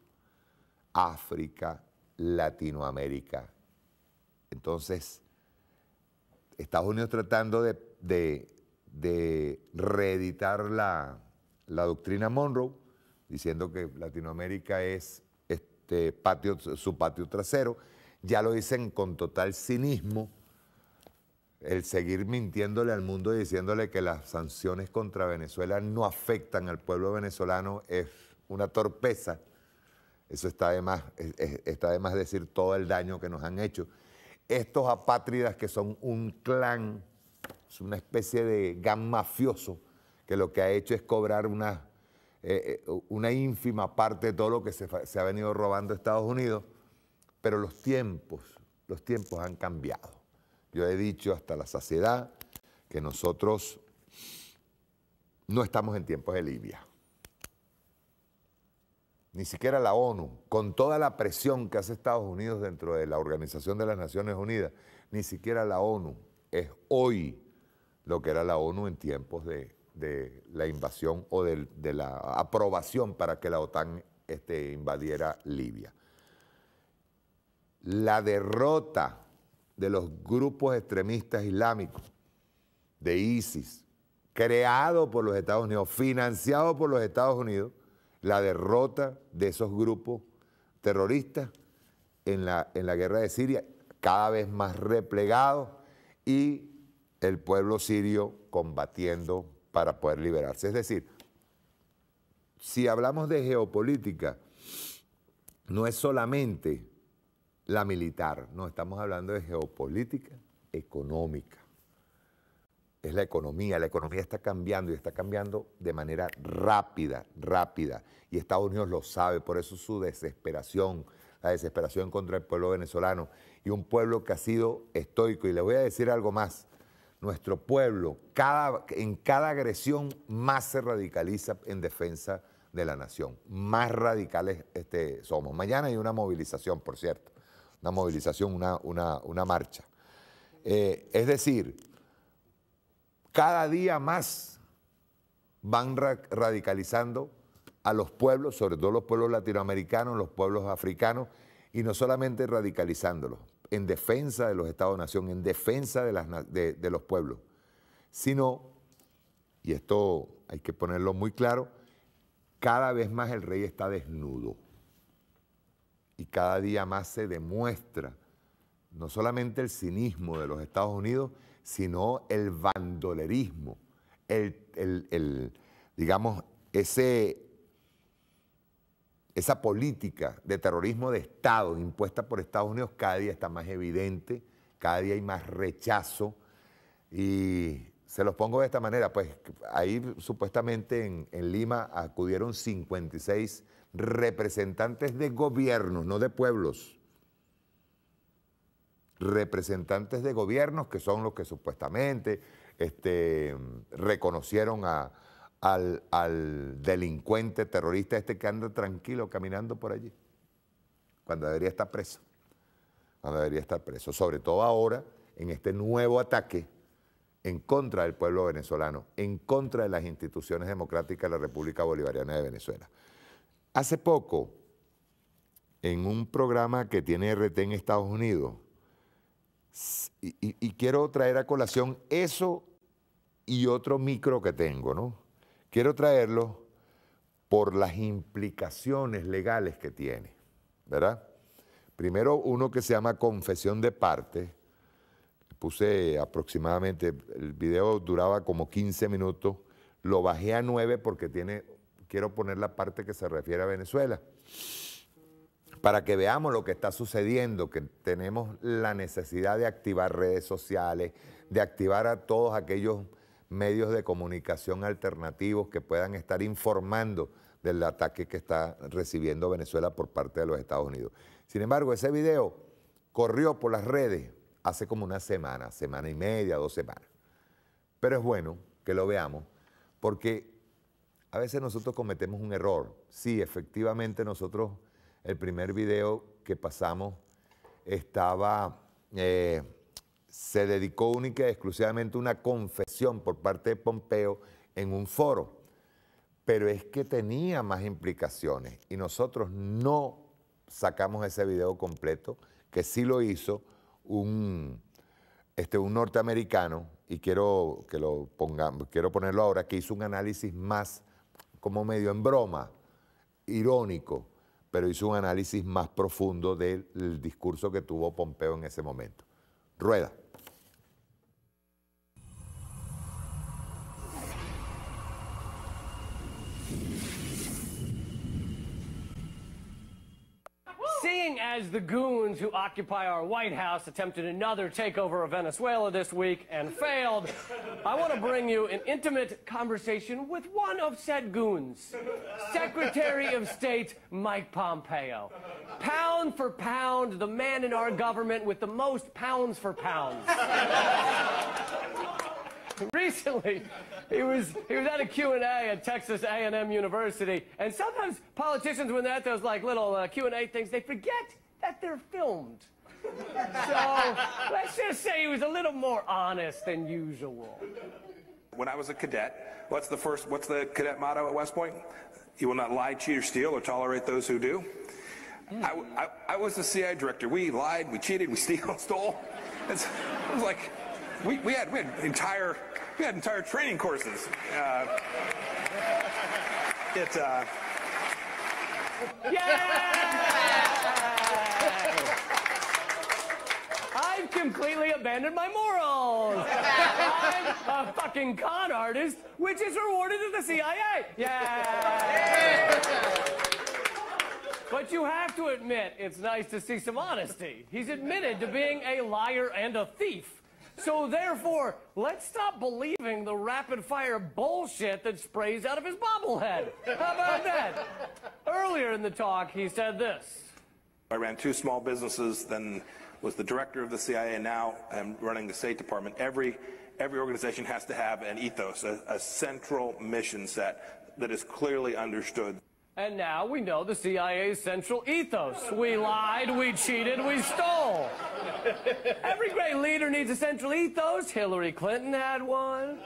H: África, Latinoamérica. Entonces, Estados Unidos tratando de, reeditar la, doctrina Monroe, diciendo que Latinoamérica es este, su patio trasero, ya lo dicen con total cinismo el seguir mintiéndole al mundo y diciéndole que las sanciones contra Venezuela no afectan al pueblo venezolano es una torpeza. Eso está además de decir todo el daño que nos han hecho. Estos apátridas que son un clan, es una especie de gang mafioso que lo que ha hecho es cobrar una, eh, eh, una ínfima parte de todo lo que se, ha venido robando Estados Unidos, pero los tiempos, los tiempos han cambiado. Yo he dicho hasta la saciedad que nosotros no estamos en tiempos de Libia. Ni siquiera la ONU, con toda la presión que hace Estados Unidos dentro de la Organización de las Naciones Unidas, ni siquiera la ONU es hoy lo que era la ONU en tiempos de, la invasión o de, la aprobación para que la OTAN este, invadiera Libia. La derrota de los grupos extremistas islámicos, de ISIS, creado por los Estados Unidos, financiado por los Estados Unidos, la derrota de esos grupos terroristas en la, en la guerra de Siria, cada vez más replegados, y el pueblo sirio combatiendo para poder liberarse. Es decir, si hablamos de geopolítica, no es solamente la militar, no, estamos hablando de geopolítica económica. Es la economía, la economía está cambiando y está cambiando de manera rápida, rápida. Y Estados Unidos lo sabe, por eso su desesperación, la desesperación contra el pueblo venezolano y un pueblo que ha sido estoico. Y le voy a decir algo más, nuestro pueblo en cada agresión más se radicaliza en defensa de la nación, más radicales este, somos. Mañana hay una movilización, por cierto una movilización, una, una, marcha. Eh, es decir, cada día más van radicalizando a los pueblos, sobre todo los pueblos latinoamericanos, los pueblos africanos, y no solamente radicalizándolos, en defensa de los Estados-nación, en defensa de los pueblos, sino, y esto hay que ponerlo muy claro, cada vez más el rey está desnudo y cada día más se demuestra no solamente el cinismo de los Estados Unidos, sino el bandolerismo, el, digamos, ese, esa política de terrorismo de Estado impuesta por Estados Unidos cada día está más evidente, cada día hay más rechazo y se los pongo de esta manera, pues ahí supuestamente en, en Lima acudieron 56 representantes de gobiernos, no de pueblos, representantes de gobiernos que son los que supuestamente este, reconocieron al, al, delincuente terrorista este que anda tranquilo caminando por allí, cuando debería estar preso, cuando debería estar preso, sobre todo ahora en este nuevo ataque en contra del pueblo venezolano, en contra de las instituciones democráticas de la República Bolivariana de Venezuela. Hace poco, en un programa que tiene RT en Estados Unidos, y, quiero traer a colación eso y otro micro que tengo, ¿no? Quiero traerlo por las implicaciones legales que tiene, ¿verdad? Primero uno que se llama confesión de parte, puse aproximadamente, el video duraba como 15 minutos, lo bajé a 9 porque tiene quiero poner la parte que se refiere a Venezuela, para que veamos lo que está sucediendo, que tenemos la necesidad de activar redes sociales, de activar a todos aquellos medios de comunicación alternativos que puedan estar informando del ataque que está recibiendo Venezuela por parte de los Estados Unidos. Sin embargo, ese video corrió por las redes hace como una semana, semana y media, dos semanas. Pero es bueno que lo veamos porque a veces nosotros cometemos un error. Sí, efectivamente nosotros, el primer video que pasamos estaba, eh, se dedicó única y exclusivamente a una confesión por parte de Pompeo en un foro. Pero es que tenía más implicaciones y nosotros no sacamos ese video completo, que sí lo hizo un, este, un norteamericano, y quiero, que lo ponga, quiero ponerlo ahora, que hizo un análisis más como medio en broma, irónico, pero hizo un análisis más profundo del discurso que tuvo Pompeo en ese momento. Rueda.
G: as the goons who occupy our White House attempted another takeover of Venezuela this week and failed, I want to bring you an intimate conversation with one of said goons, Secretary of State Mike Pompeo. Pound for pound, the man in our government with the most pounds for pounds. recently he was he was at a q&a at texas a&m university and sometimes politicians when they're at those like little uh, q&a things they forget that they're filmed. so let's just say he was a little more honest than usual.
D: When I was a cadet, what's the first, what's the cadet motto at West Point? You will not lie, cheat, or steal, or tolerate those who do. I, I, I, was the CI director. We lied, we cheated, we steal, stole. It's, it was like, we, we, had, we had entire, we had entire training courses. Uh, it, uh...
G: Yeah! completely abandoned my morals. I'm a fucking con artist, which is rewarded at the CIA. Yeah. But you have to admit, it's nice to see some honesty. He's admitted to being a liar and a thief. So therefore, let's stop believing the rapid-fire bullshit that sprays out of his bobblehead. How about that? Earlier in the talk, he said this.
D: I ran two small businesses, then was the director of the CIA, and now I'm running the State Department. Every, every organization has to have an ethos, a, a central mission set that is clearly understood.
G: And now we know the CIA's central ethos. We lied, we cheated, we stole. Every great leader needs a central ethos. Hillary Clinton had one.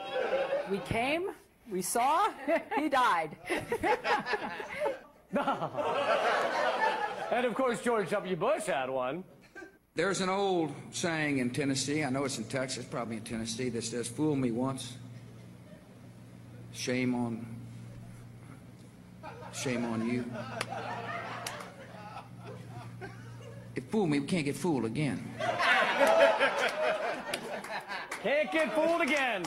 G: We came, we saw,
C: he died.
G: and of course, George W. Bush had one. There's an old saying in Tennessee, I know it's in Texas, probably in Tennessee, that says, Fool me once, shame on shame on you. If fool me, we can't get fooled again. Can't get fooled again.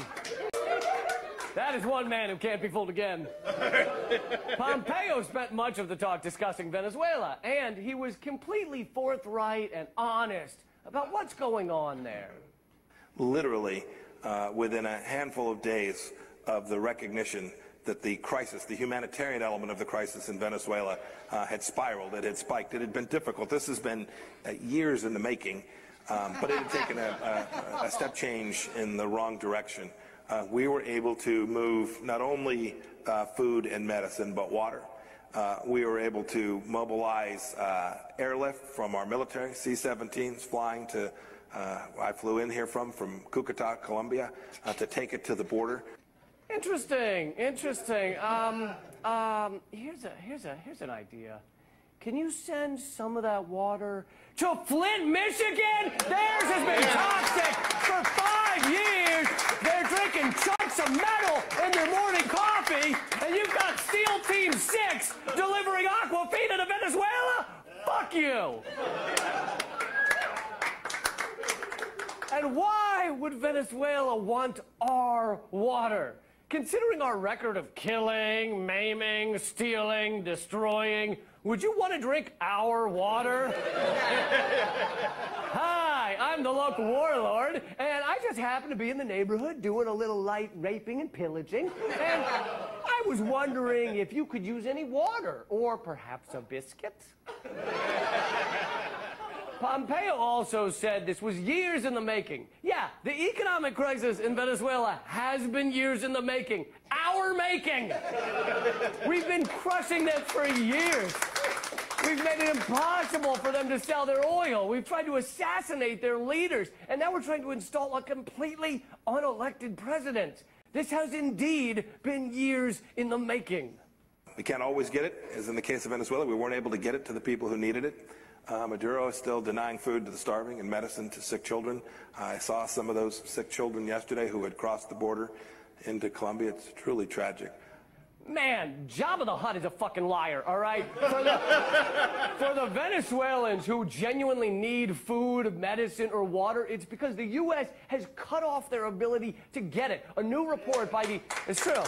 G: That is one man who can't be fooled again. Pompeo spent much of the talk discussing Venezuela, and he was completely forthright and honest about what's going on there.
D: Literally, uh, within a handful of days of the recognition that the crisis, the humanitarian element of the crisis in Venezuela, uh, had spiraled, it had spiked, it had been difficult. This has been uh, years in the making, um, but it had taken a, a, a step change in the wrong direction uh, we were able to move not only uh, food and medicine, but water. Uh, we were able to mobilize uh, airlift from our military, C-17s flying to, uh, I flew in here from, from Cucuta, Colombia, uh, to take it to the border.
G: Interesting, interesting. Um, um, here's, a, here's, a, here's an idea. Can you send some of that water to Flint, Michigan? Theirs
F: has been toxic
G: for five years. They're drinking chunks of metal in their morning coffee, and you've got SEAL Team 6 delivering Aquafina to Venezuela? Fuck you! And why would Venezuela want our water? Considering our record of killing, maiming, stealing, destroying, would you want to drink our water? Hi, I'm the local warlord, and I just happen to be in the neighborhood doing a little light raping and pillaging. And I was wondering if you could use any water or perhaps a biscuit. Pompeo also said this was years in the making. Yeah, the economic crisis in Venezuela has been years in the making. Our making. We've been crushing this for years. We've made it impossible for them to sell their oil. We've tried to assassinate their leaders. And now we're trying to install a completely unelected president. This has indeed been years in the
D: making. We can't always get it, as in the case of Venezuela. We weren't able to get it to the people who needed it. Uh, Maduro is still denying food to the starving and medicine to sick children. I saw some of those sick children yesterday who had crossed the border into Colombia. It's truly tragic.
G: Man, Jabba the Hutt is a fucking liar, all right? For the, for the, Venezuelans who genuinely need food, medicine, or water, it's because the U.S. has cut off their ability to get it. A new report by the... It's true.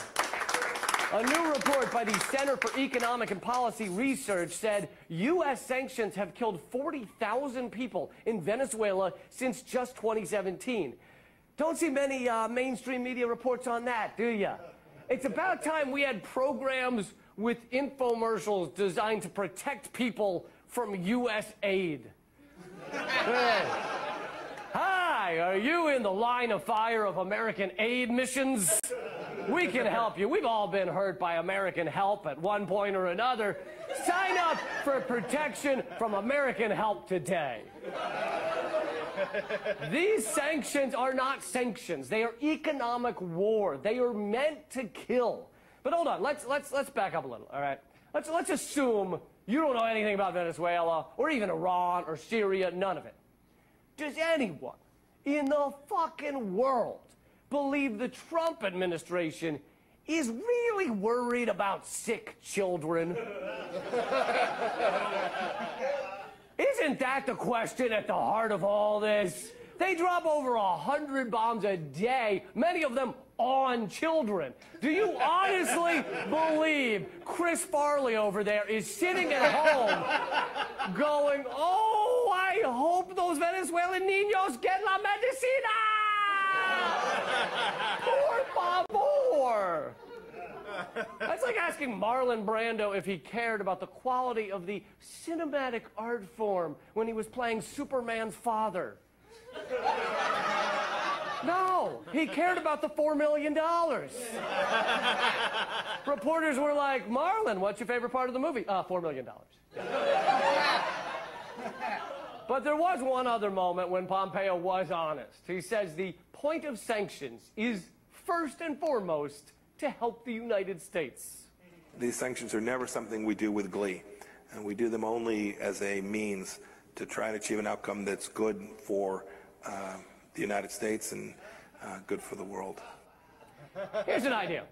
G: A new report by the Center for Economic and Policy Research said U.S. sanctions have killed 40,000 people in Venezuela since just 2017. Don't see many uh, mainstream media reports on that, do you? It's about time we had programs with infomercials designed to protect people from U.S. aid. Hi, are you in the line of fire of American aid missions? We can help you. We've all been hurt by American help at one point or another. Sign up for protection from American help today. These sanctions are not sanctions. They are economic war. They are meant to kill. But hold on, let's let's let's back up a little, all right? Let's let's assume you don't know anything about Venezuela or even Iran or Syria, none of it. Does anyone in the fucking world believe the Trump administration is really worried about sick children? Isn't that the question at the heart of all this? They drop over a hundred bombs a day, many of them on children. Do you honestly believe Chris Farley over there is sitting at home going, oh, I hope those Venezuelan niños get la medicina? Por favor. That's like asking Marlon Brando if he cared about the quality of the cinematic art form when he was playing Superman's father. No, he cared about the $4 million. Reporters were like, Marlon, what's your favorite part of the movie? Uh, $4 million. but there was one other moment when Pompeo was honest. He says the point of sanctions is first and foremost to help the United States.
D: These sanctions are never something we do with glee, and we do them only as a means to try and achieve an outcome that's good for uh, the United States and uh, good for the world.
G: Here's an idea.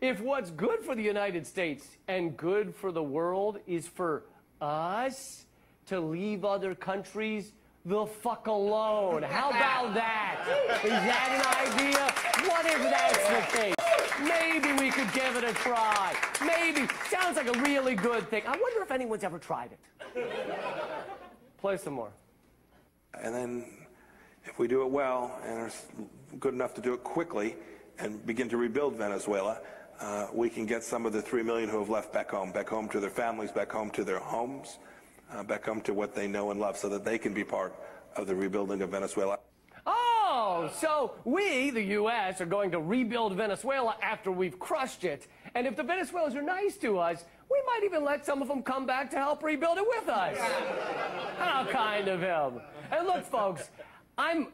G: If what's good for the United States and good for the world is for us to leave other countries the fuck alone. How about that? Is that an idea? What if that's the case? Maybe we could give it a try. Maybe. Sounds like a really good thing. I wonder if anyone's ever tried it. Play some more.
D: And then if we do it well and are good enough to do it quickly and begin to rebuild Venezuela, uh, we can get some of the 3 million who have left back home, back home to their families, back home to their homes uh, back home to what they know and love so that they can be part of the rebuilding of Venezuela.
G: Oh, so we, the U.S., are going to rebuild Venezuela after we've crushed it. And if the Venezuelans are nice to us, we might even let some of them come back to help rebuild it with us. How kind of him. And look, folks, I'm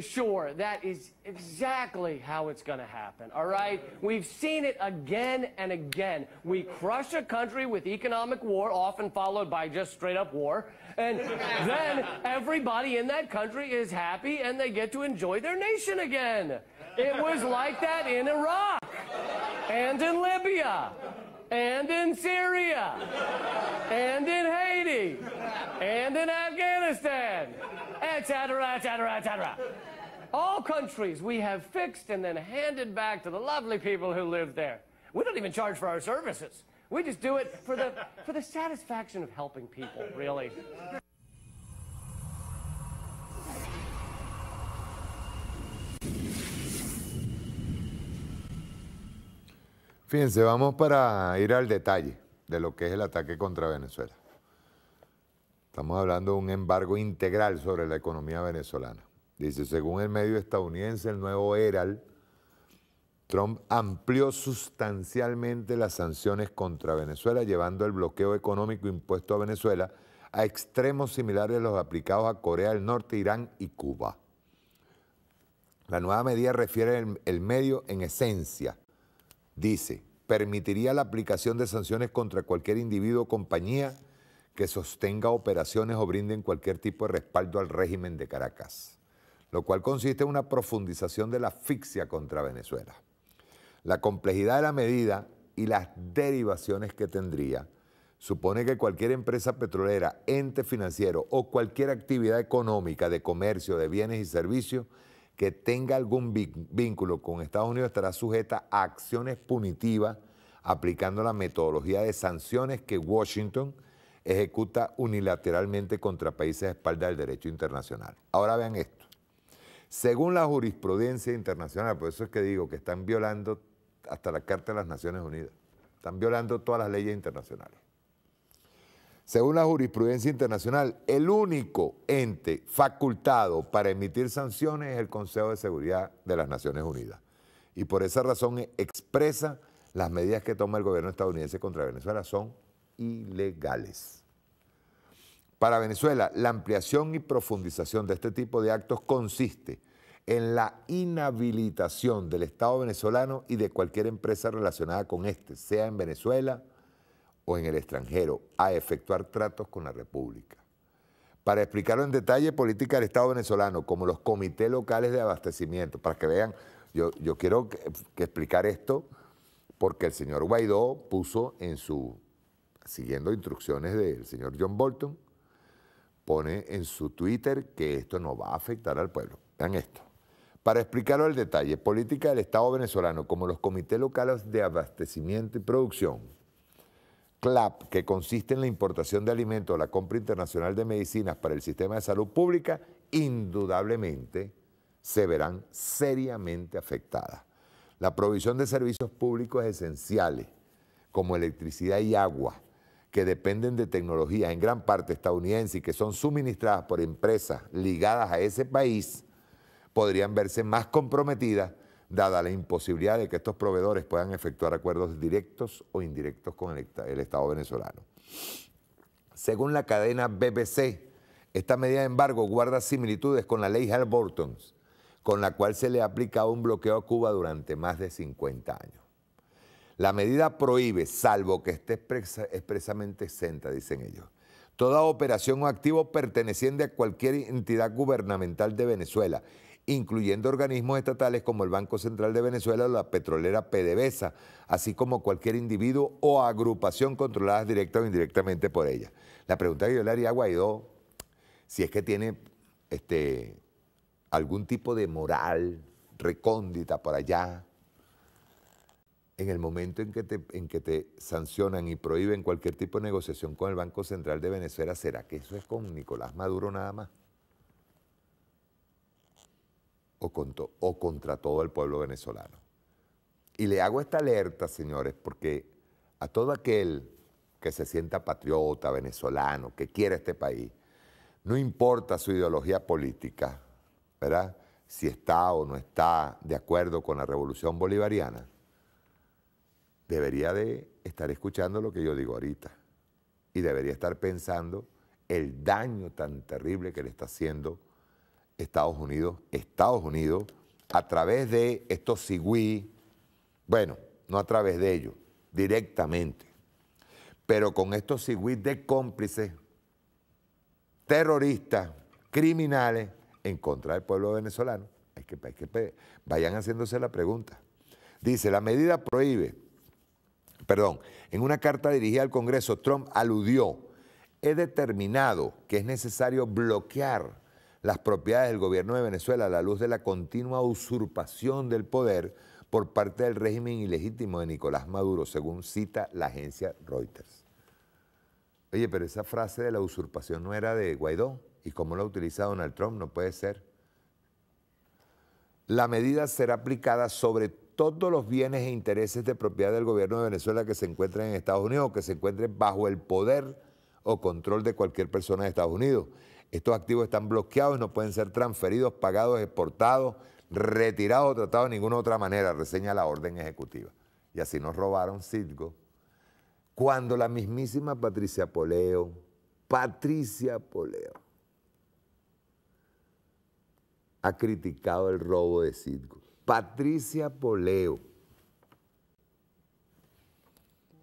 G: Sure, that is exactly how it's going to happen, all right? We've seen it again and again. We crush a country with economic war, often followed by just straight up war, and then everybody in that country is happy and they get to enjoy their nation again. It was like that in Iraq and in Libya and in Syria, and in Haiti, and in Afghanistan, etc., etc., etc. All countries we have fixed and then handed back to the lovely people who live there. We don't even charge for our services. We just do it for the, for the satisfaction of helping people, really.
H: Fíjense, vamos para ir al detalle de lo que es el ataque contra Venezuela. Estamos hablando de un embargo integral sobre la economía venezolana. Dice, según el medio estadounidense, el nuevo Herald, Trump amplió sustancialmente las sanciones contra Venezuela, llevando el bloqueo económico impuesto a Venezuela a extremos similares a los aplicados a Corea del Norte, Irán y Cuba. La nueva medida refiere el, el medio en esencia dice, permitiría la aplicación de sanciones contra cualquier individuo o compañía que sostenga operaciones o brinden cualquier tipo de respaldo al régimen de Caracas, lo cual consiste en una profundización de la asfixia contra Venezuela. La complejidad de la medida y las derivaciones que tendría supone que cualquier empresa petrolera, ente financiero o cualquier actividad económica de comercio de bienes y servicios que tenga algún vínculo con Estados Unidos estará sujeta a acciones punitivas aplicando la metodología de sanciones que Washington ejecuta unilateralmente contra países a espalda del derecho internacional. Ahora vean esto. Según la jurisprudencia internacional, por eso es que digo que están violando hasta la Carta de las Naciones Unidas, están violando todas las leyes internacionales. Según la jurisprudencia internacional, el único ente facultado para emitir sanciones es el Consejo de Seguridad de las Naciones Unidas. Y por esa razón expresa las medidas que toma el gobierno estadounidense contra Venezuela son ilegales. Para Venezuela, la ampliación y profundización de este tipo de actos consiste en la inhabilitación del Estado venezolano y de cualquier empresa relacionada con este, sea en Venezuela o en el extranjero a efectuar tratos con la República. Para explicarlo en detalle, política del Estado venezolano, como los comités locales de abastecimiento, para que vean, yo, yo quiero que, explicar esto porque el señor Guaidó puso en su, siguiendo instrucciones del señor John Bolton, pone en su Twitter que esto no va a afectar al pueblo. Vean esto. Para explicarlo en detalle, política del Estado venezolano, como los comités locales de abastecimiento y producción, CLAP, que consiste en la importación de alimentos, la compra internacional de medicinas para el sistema de salud pública, indudablemente se verán seriamente afectadas. La provisión de servicios públicos esenciales, como electricidad y agua, que dependen de tecnologías en gran parte estadounidense y que son suministradas por empresas ligadas a ese país, podrían verse más comprometidas dada la imposibilidad de que estos proveedores puedan efectuar acuerdos directos o indirectos con el, Estado venezolano. Según la cadena BBC, esta medida de embargo guarda similitudes con la ley hale con la cual se le ha aplicado un bloqueo a Cuba durante más de 50 años. La medida prohíbe, salvo que esté expresamente exenta, dicen ellos, toda operación o activo perteneciente a cualquier entidad gubernamental de Venezuela incluyendo organismos estatales como el Banco Central de Venezuela o la petrolera PDVSA, así como cualquier individuo o agrupación controladas directa o indirectamente por ella. La pregunta que yo le haría a Guaidó, si es que tiene este, algún tipo de moral recóndita por allá, en el momento en que, te, en que te sancionan y prohíben cualquier tipo de negociación con el Banco Central de Venezuela, ¿será que eso es con Nicolás Maduro nada más? o, contra todo el pueblo venezolano. Y le hago esta alerta, señores, porque a todo aquel que se sienta patriota, venezolano, que quiere este país, no importa su ideología política, ¿verdad? Si está o no está de acuerdo con la revolución bolivariana, debería de estar escuchando lo que yo digo ahorita y debería estar pensando el daño tan terrible que le está haciendo Estados Unidos, Estados Unidos, a través de estos sigui, bueno, no a través de ellos, directamente, pero con estos sigui de cómplices, terroristas, criminales, en contra del pueblo venezolano. es que, que vayan haciéndose la pregunta. Dice, la medida prohíbe, perdón, en una carta dirigida al Congreso, Trump aludió, he determinado que es necesario bloquear las propiedades del gobierno de Venezuela a la luz de la continua usurpación del poder por parte del régimen ilegítimo de Nicolás Maduro, según cita la agencia Reuters. Oye, pero esa frase de la usurpación no era de Guaidó, y cómo la utiliza Donald Trump, no puede ser. La medida será aplicada sobre todos los bienes e intereses de propiedad del gobierno de Venezuela que se encuentren en Estados Unidos o que se encuentren bajo el poder o control de cualquier persona de Estados Unidos estos activos están bloqueados y no pueden ser transferidos, pagados, exportados, retirados o tratados de ninguna otra manera, reseña la orden ejecutiva. Y así nos robaron Citgo. Cuando la mismísima Patricia Poleo, Patricia Poleo, ha criticado el robo de Citgo. Patricia Poleo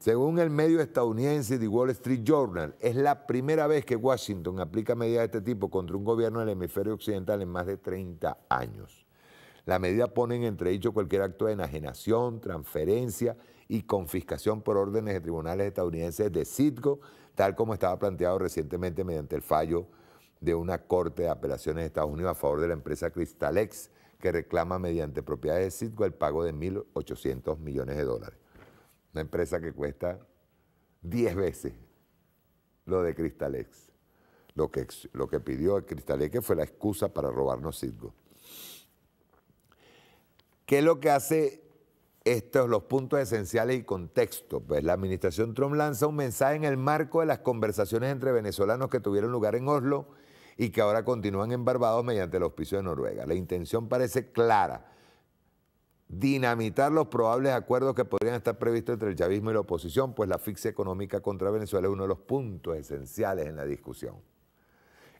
H: según el medio estadounidense The Wall Street Journal, es la primera vez que Washington aplica medidas de este tipo contra un gobierno del hemisferio occidental en más de 30 años. La medida pone en entredicho cualquier acto de enajenación, transferencia y confiscación por órdenes de tribunales estadounidenses de Citgo, tal como estaba planteado recientemente mediante el fallo de una corte de apelaciones de Estados Unidos a favor de la empresa Cristalex, que reclama mediante propiedades de Citgo el pago de 1.800 millones de dólares. Una empresa que cuesta 10 veces lo de Cristalex. Lo que, lo que pidió Cristalex que fue la excusa para robarnos Citgo. ¿Qué es lo que hace estos los puntos esenciales y contexto? Pues la administración Trump lanza un mensaje en el marco de las conversaciones entre venezolanos que tuvieron lugar en Oslo y que ahora continúan en Barbados mediante el auspicio de Noruega. La intención parece clara dinamitar los probables acuerdos que podrían estar previstos entre el chavismo y la oposición, pues la asfixia económica contra Venezuela es uno de los puntos esenciales en la discusión.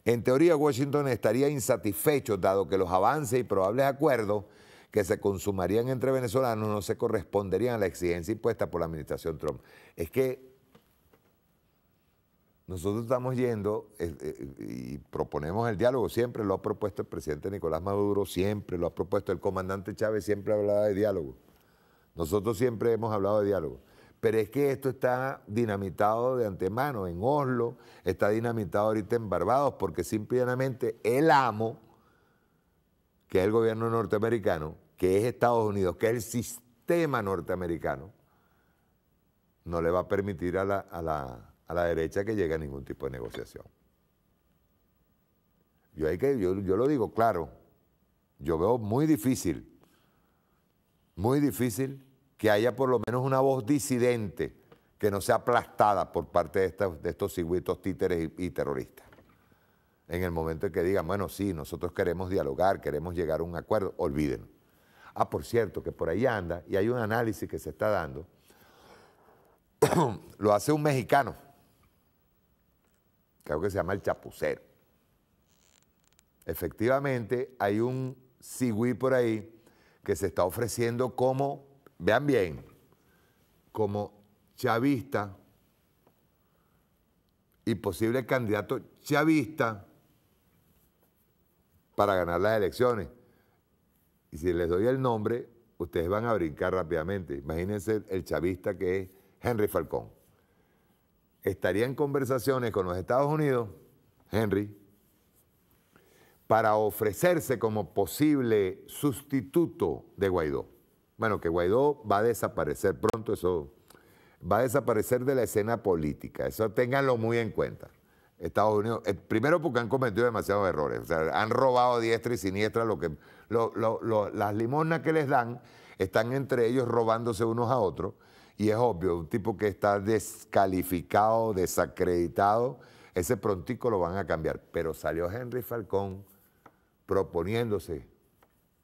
H: En teoría, Washington estaría insatisfecho, dado que los avances y probables acuerdos que se consumarían entre venezolanos no se corresponderían a la exigencia impuesta por la administración Trump. Es que nosotros estamos yendo eh, eh, y proponemos el diálogo, siempre lo ha propuesto el presidente Nicolás Maduro, siempre lo ha propuesto el comandante Chávez, siempre ha hablado de diálogo. Nosotros siempre hemos hablado de diálogo. Pero es que esto está dinamitado de antemano en Oslo, está dinamitado ahorita en Barbados, porque simplemente el amo, que es el gobierno norteamericano, que es Estados Unidos, que es el sistema norteamericano, no le va a permitir a la a la derecha que llegue a ningún tipo de negociación. Yo, hay que, yo, lo digo claro, yo veo muy difícil, muy difícil que haya por lo menos una voz disidente que no sea aplastada por parte de, de estos cigüitos títeres y, terroristas. En el momento en que digan, bueno, sí, nosotros queremos dialogar, queremos llegar a un acuerdo, olviden. Ah, por cierto, que por ahí anda y hay un análisis que se está dando, lo hace un mexicano, creo que se llama El Chapucero. Efectivamente, hay un sigui por ahí que se está ofreciendo como, vean bien, como chavista y posible candidato chavista para ganar las elecciones. Y si les doy el nombre, ustedes van a brincar rápidamente. Imagínense el chavista que es Henry Falcón estaría en conversaciones con los Estados Unidos, Henry, para ofrecerse como posible sustituto de Guaidó. Bueno, que Guaidó va a desaparecer pronto, eso va a desaparecer de la escena política, eso ténganlo muy en cuenta. Estados Unidos, eh, primero porque han cometido demasiados errores, o sea, han robado diestra y siniestra lo que, las limonas que les dan, están entre ellos robándose unos a otros y es obvio, un tipo que está descalificado, desacreditado, ese prontico lo van a cambiar. Pero salió Henry Falcón proponiéndose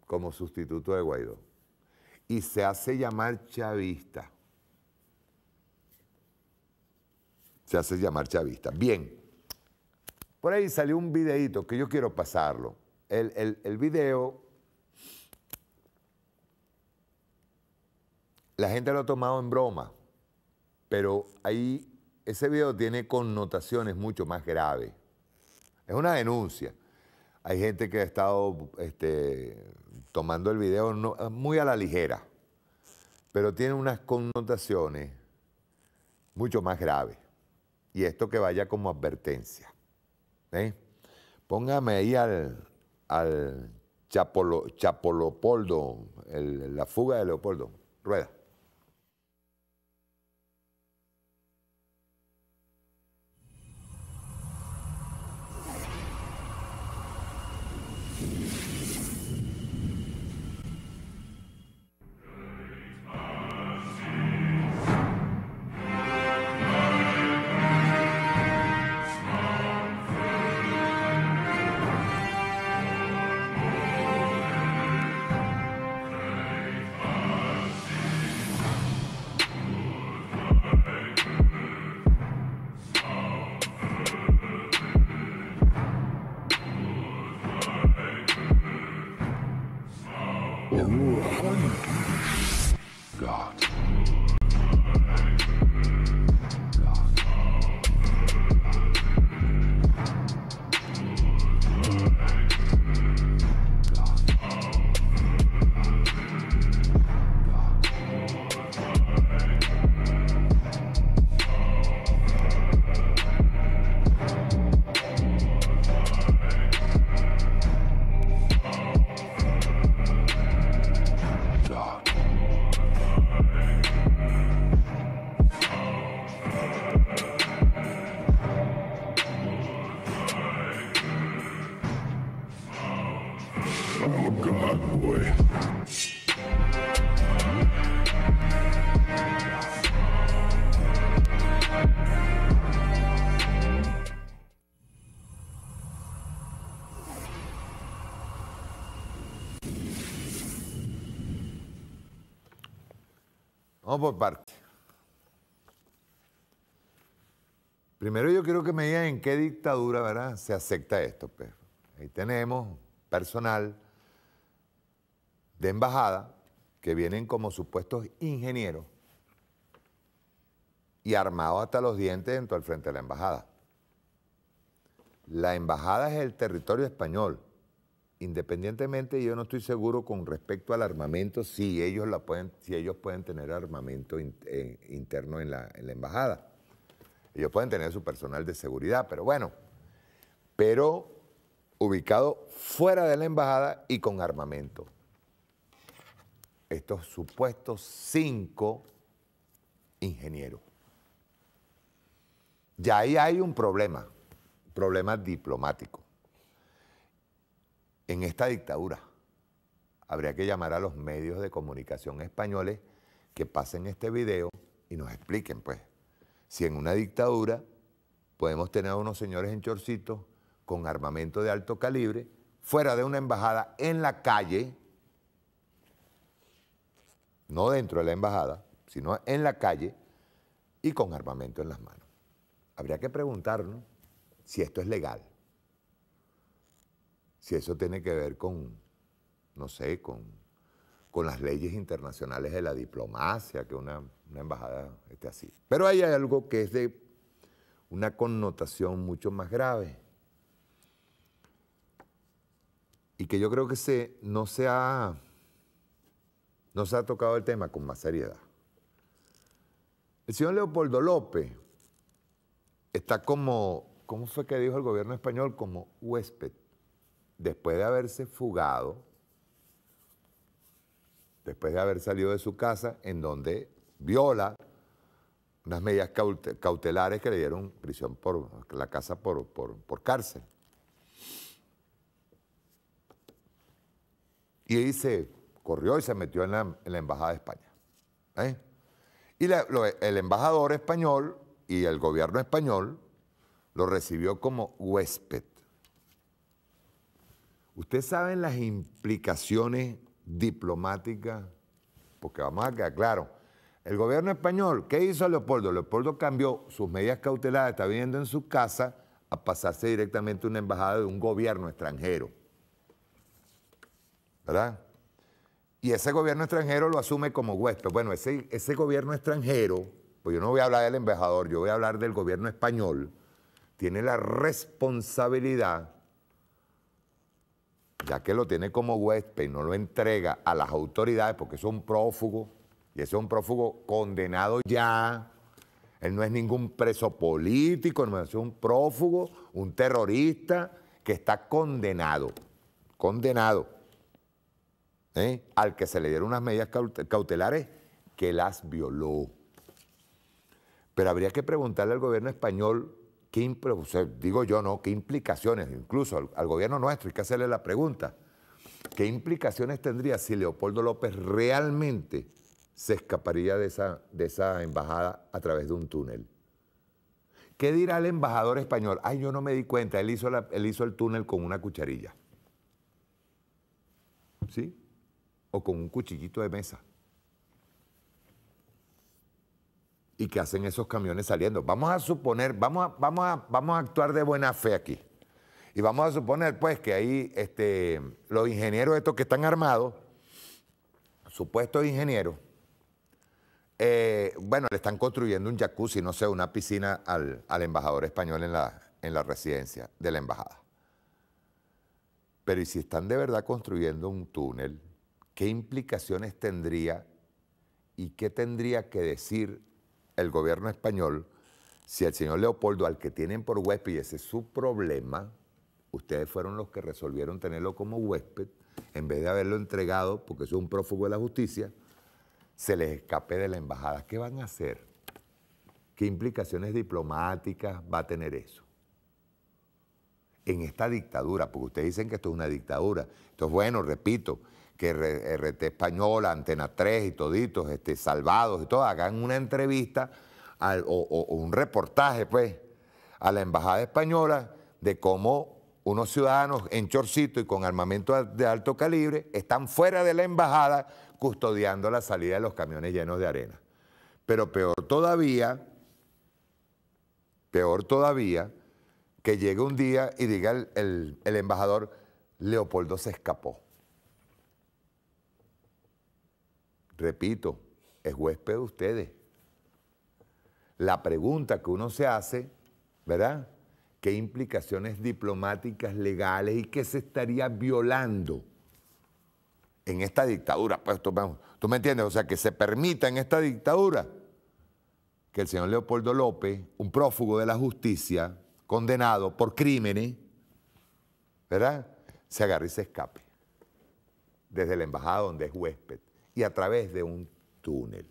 H: como sustituto de Guaidó. Y se hace llamar chavista. Se hace llamar chavista. Bien. Por ahí salió un videito que yo quiero pasarlo. El, el video la gente lo ha tomado en broma, pero ahí ese video tiene connotaciones mucho más graves. Es una denuncia. Hay gente que ha estado este, tomando el video muy a la ligera, pero tiene unas connotaciones mucho más graves. Y esto que vaya como advertencia. ¿eh? Póngame ahí al, Chapolopoldo, la fuga de Leopoldo. Rueda. por parte. Primero yo quiero que me digan en qué dictadura ¿verdad? se acepta esto. Pues. Ahí tenemos personal de embajada que vienen como supuestos ingenieros y armados hasta los dientes dentro del frente de la embajada. La embajada es el territorio español independientemente, yo no estoy seguro con respecto al armamento, si ellos, pueden, tener armamento eh, interno en la, embajada. Ellos pueden tener su personal de seguridad, pero bueno, pero ubicado fuera de la embajada y con armamento. Estos supuestos cinco ingenieros. Ya ahí hay un problema, problema diplomático en esta dictadura. Habría que llamar a los medios de comunicación españoles que pasen este video y nos expliquen, pues, si en una dictadura podemos tener a unos señores en Chorcito con armamento de alto calibre fuera de una embajada en la calle, no dentro de la embajada, sino en la calle y con armamento en las manos. Habría que preguntarnos si esto es legal si eso tiene que ver con, no sé, con, con las leyes internacionales de la diplomacia, que una, embajada esté así. Pero ahí hay algo que es de una connotación mucho más grave y que yo creo que se, no se ha tocado el tema con más seriedad. El señor Leopoldo López está como, ¿cómo fue que dijo el gobierno español? Como huésped después de haberse fugado, después de haber salido de su casa, en donde viola unas medidas cautelares que le dieron prisión por la casa por, por, cárcel. Y ahí se corrió y se metió en la, Embajada de España. ¿eh? Y el embajador español y el gobierno español lo recibió como huésped. ¿Ustedes saben las implicaciones diplomáticas? Porque vamos a quedar claro. El gobierno español, ¿qué hizo Leopoldo? Leopoldo cambió sus medidas cauteladas está viviendo en su casa, a pasarse directamente a una embajada de un gobierno extranjero. ¿Verdad? Y ese gobierno extranjero lo asume como huésped. Bueno, ese gobierno extranjero, pues yo no voy a hablar del embajador, yo voy a hablar del gobierno español, tiene la responsabilidad ya que lo tiene como huésped y no lo entrega a las autoridades porque es un prófugo, y es un prófugo condenado ya, él no es ningún preso político, no es un prófugo, un terrorista que está condenado, condenado, ¿eh? al que se le dieron unas medidas cautelares que las violó. Pero habría que preguntarle al gobierno español ¿Qué, digo yo, ¿no? ¿Qué implicaciones, incluso al, gobierno nuestro, hay que hacerle la pregunta, ¿qué implicaciones tendría si Leopoldo López realmente se escaparía de esa, de esa embajada a través de un túnel? ¿Qué dirá el embajador español? Ay, yo no me di cuenta, él hizo, él hizo el túnel con una cucharilla. ¿Sí? O con un cuchillito de mesa. y que hacen esos camiones saliendo. Vamos a suponer, vamos a, vamos a, vamos a actuar de buena fe aquí. Y vamos a suponer, pues, que ahí este, los ingenieros estos que están armados, supuestos ingenieros, eh, bueno, le están construyendo un jacuzzi, no sé, una piscina al, embajador español en la, en la residencia de la embajada. Pero ¿y si están de verdad construyendo un túnel, qué implicaciones tendría y qué tendría que decir el gobierno español, si el señor Leopoldo, al que tienen por huésped, y ese es su problema, ustedes fueron los que resolvieron tenerlo como huésped, en vez de haberlo entregado, porque es un prófugo de la justicia, se les escape de la embajada. ¿Qué van a hacer? ¿Qué implicaciones diplomáticas va a tener eso? En esta dictadura, porque ustedes dicen que esto es una dictadura. Entonces, bueno, repito, que RT Española, Antena 3 y toditos, este, Salvados y todo, hagan una entrevista o, un reportaje, pues, a la Embajada Española de cómo unos ciudadanos en chorcito y con armamento de alto calibre están fuera de la embajada custodiando la salida de los camiones llenos de arena. Pero peor todavía, peor todavía, que llegue un día y diga el embajador, Leopoldo se escapó. repito, es huésped de ustedes. La pregunta que uno se hace, ¿verdad? ¿Qué implicaciones diplomáticas, legales y qué se estaría violando en esta dictadura? Pues tú, tú me entiendes, o sea, que se permita en esta dictadura que el señor Leopoldo López, un prófugo de la justicia, condenado por crímenes, ¿verdad? Se agarre y se escape desde la embajada donde es huésped y a través de un túnel.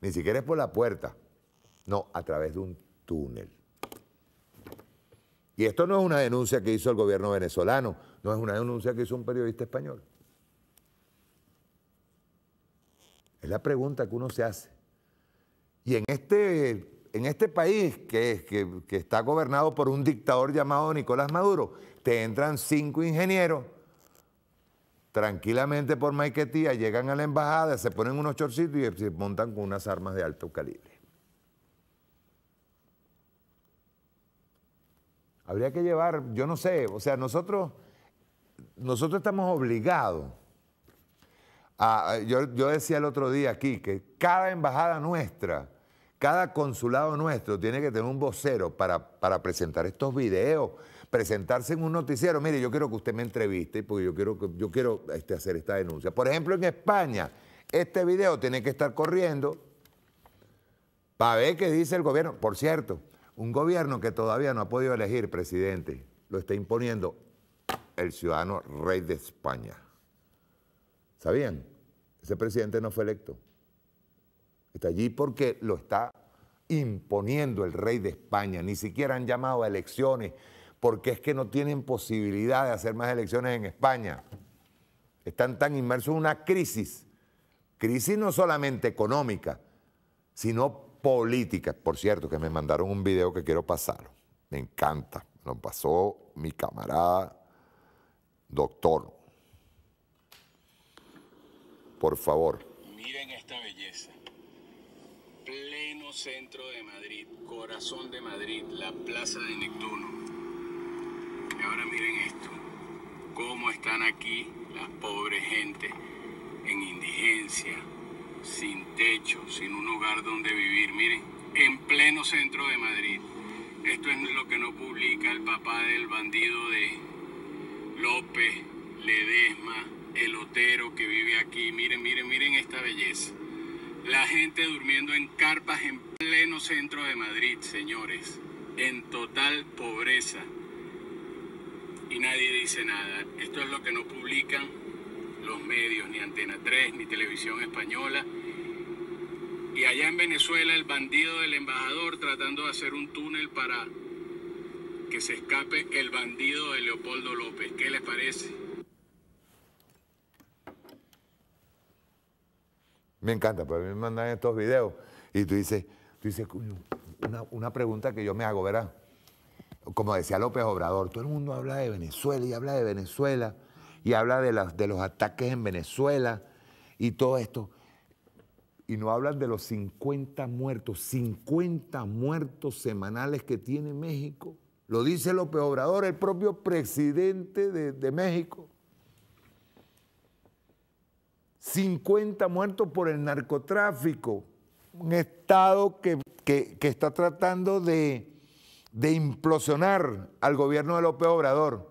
H: Ni siquiera es por la puerta, no, a través de un túnel. Y esto no es una denuncia que hizo el gobierno venezolano, no es una denuncia que hizo un periodista español. Es la pregunta que uno se hace. Y en este, en este país que, que está gobernado por un dictador llamado Nicolás Maduro, te entran cinco ingenieros tranquilamente por Maiquetía, llegan a la embajada, se ponen unos chorcitos y se montan con unas armas de alto calibre. Habría que llevar, yo no sé, o sea, nosotros, nosotros estamos obligados a, yo, decía el otro día aquí que cada embajada nuestra, cada consulado nuestro tiene que tener un vocero para, para presentar estos videos, presentarse en un noticiero, mire, yo quiero que usted me entreviste porque yo quiero, yo quiero este, hacer esta denuncia. Por ejemplo, en España, este video tiene que estar corriendo para ver qué dice el gobierno. Por cierto, un gobierno que todavía no ha podido elegir presidente, lo está imponiendo el ciudadano rey de España. ¿Sabían? Ese presidente no fue electo. Está allí porque lo está imponiendo el rey de España. Ni siquiera han llamado a elecciones porque es que no tienen posibilidad de hacer más elecciones en España. Están tan inmersos en una crisis, crisis no solamente económica, sino política. Por cierto, que me mandaron un video que quiero pasar, me encanta, lo pasó mi camarada doctor. Por favor. Miren esta belleza.
A: Pleno centro de Madrid, corazón de Madrid, la plaza de Neptuno Ahora miren esto, cómo están aquí las pobres gente en indigencia, sin techo, sin un hogar donde vivir. Miren, en pleno centro de Madrid. Esto es lo que no publica el papá del bandido de López, Ledesma, el Otero que vive aquí. Miren, miren, miren esta belleza. La gente durmiendo en carpas en pleno centro de Madrid, señores, en total pobreza y nadie dice nada. Esto es lo que no publican los medios, ni Antena 3, ni Televisión Española. Y allá en Venezuela el bandido del embajador tratando de hacer un túnel para que se escape el bandido de Leopoldo López. ¿Qué les parece?
H: Me encanta, mí me mandan estos videos y tú dices, tú dices, una, una pregunta que yo me hago, ¿verdad? como decía López Obrador, todo el mundo habla de Venezuela y habla de Venezuela y habla de, los ataques en Venezuela y todo esto. Y no hablan de los 50 muertos, 50 muertos semanales que tiene México. Lo dice López Obrador, el propio presidente de, México. 50 muertos por el narcotráfico, un Estado que está tratando de, de implosionar al gobierno de López Obrador.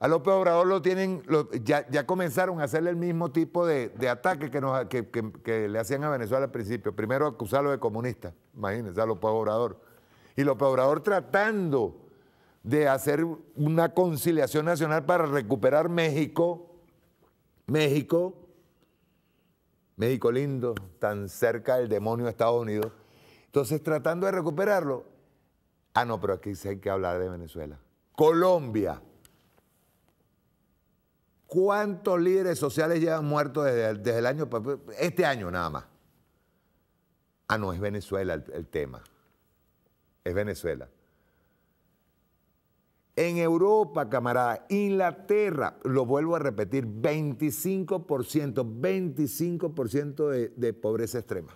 H: A López Obrador lo tienen, ya, comenzaron a hacerle el mismo tipo de, ataque que, le hacían a Venezuela al principio. Primero acusarlo de comunista, imagínense, a López Obrador. Y López Obrador tratando de hacer una conciliación nacional para recuperar México, México, México lindo, tan cerca del demonio de Estados Unidos. Entonces, tratando de recuperarlo, Ah, no, pero aquí sí hay que hablar de Venezuela. Colombia. ¿Cuántos líderes sociales llevan muertos desde, desde el año, pues, este año nada más? Ah, no, es Venezuela el, tema. Es Venezuela. En Europa, camarada, Inglaterra, lo vuelvo a repetir, 25%, 25% de, de pobreza extrema.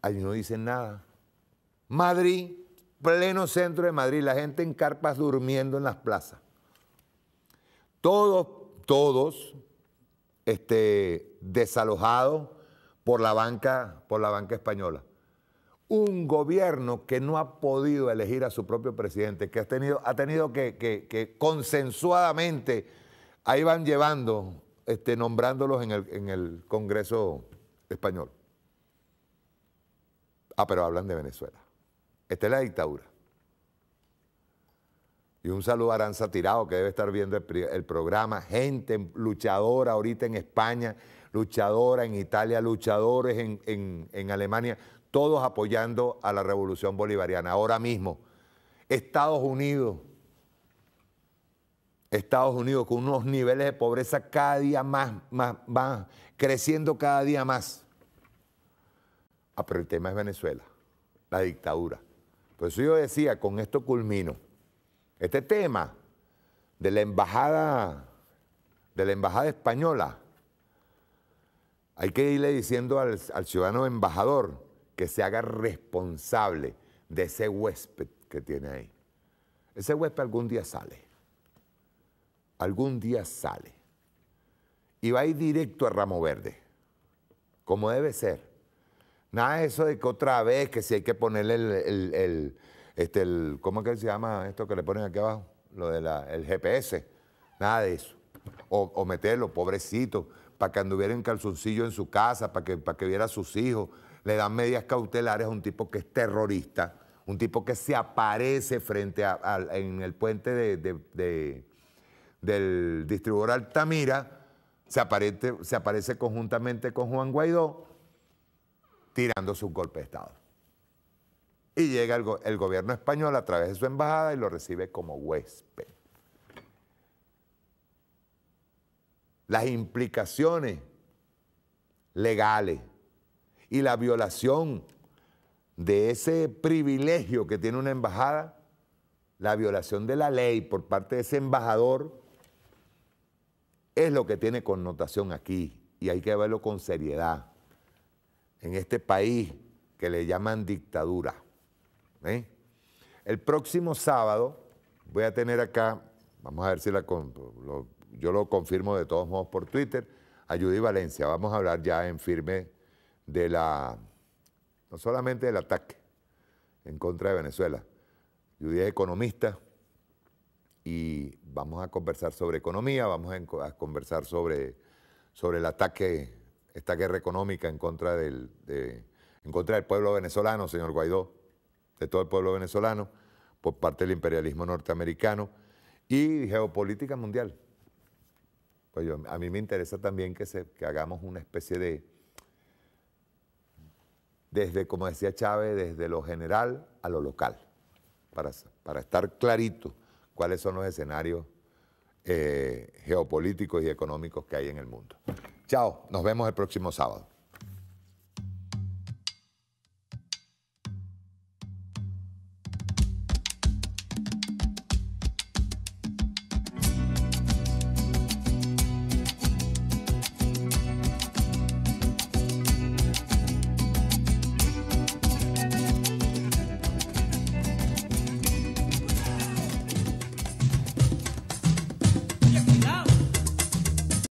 H: Ahí no dicen nada. Madrid, pleno centro de Madrid, la gente en carpas durmiendo en las plazas. Todos, todos este, desalojados por la banca, por la banca española. Un gobierno que no ha podido elegir a su propio presidente, que ha tenido, ha tenido que, consensuadamente ahí van llevando, este, nombrándolos en el, en el Congreso español. Ah, pero hablan de Venezuela. Esta es la dictadura. Y un saludo a Aranza Tirado, que debe estar viendo el, programa. Gente luchadora ahorita en España, luchadora en Italia, luchadores en, Alemania, todos apoyando a la revolución bolivariana. Ahora mismo, Estados Unidos, Estados Unidos con unos niveles de pobreza cada día más, más, más creciendo cada día más. Ah, pero el tema es Venezuela, la dictadura. Por eso yo decía, con esto culmino. Este tema de la embajada, de la embajada española, hay que irle diciendo al, al ciudadano embajador que se haga responsable de ese huésped que tiene ahí. Ese huésped algún día sale. Algún día sale. Y va a ir directo a Ramo Verde, como debe ser. Nada de eso de que otra vez, que si hay que ponerle el, este, el, ¿cómo es que se llama esto que le ponen aquí abajo? Lo del GPS. Nada de eso. O, meterlo, pobrecito, para que anduviera en calzoncillo en su casa, para que, que viera a sus hijos. Le dan medias cautelares a un tipo que es terrorista, un tipo que se aparece frente a, en el puente de, del distribuidor Altamira, se, se aparece conjuntamente con Juan Guaidó tirando su golpe de Estado. Y llega el, gobierno español a través de su embajada y lo recibe como huésped. Las implicaciones legales y la violación de ese privilegio que tiene una embajada, la violación de la ley por parte de ese embajador, es lo que tiene connotación aquí y hay que verlo con seriedad en este país que le llaman dictadura. ¿eh? El próximo sábado voy a tener acá, vamos a ver si la, yo lo confirmo de todos modos por Twitter, a Judy Valencia. Vamos a hablar ya en firme de la, no solamente del ataque en contra de Venezuela. Judy es economista y vamos a conversar sobre economía, vamos a, conversar sobre, sobre el ataque esta guerra económica en contra del, en contra del pueblo venezolano, señor Guaidó, de todo el pueblo venezolano, por parte del imperialismo norteamericano y geopolítica mundial. Pues a mí me interesa también que, se, hagamos una especie de, desde, como decía Chávez, desde lo general a lo local, para, estar clarito cuáles son los escenarios eh, geopolíticos y económicos que hay en el mundo. Chao, nos vemos el próximo sábado.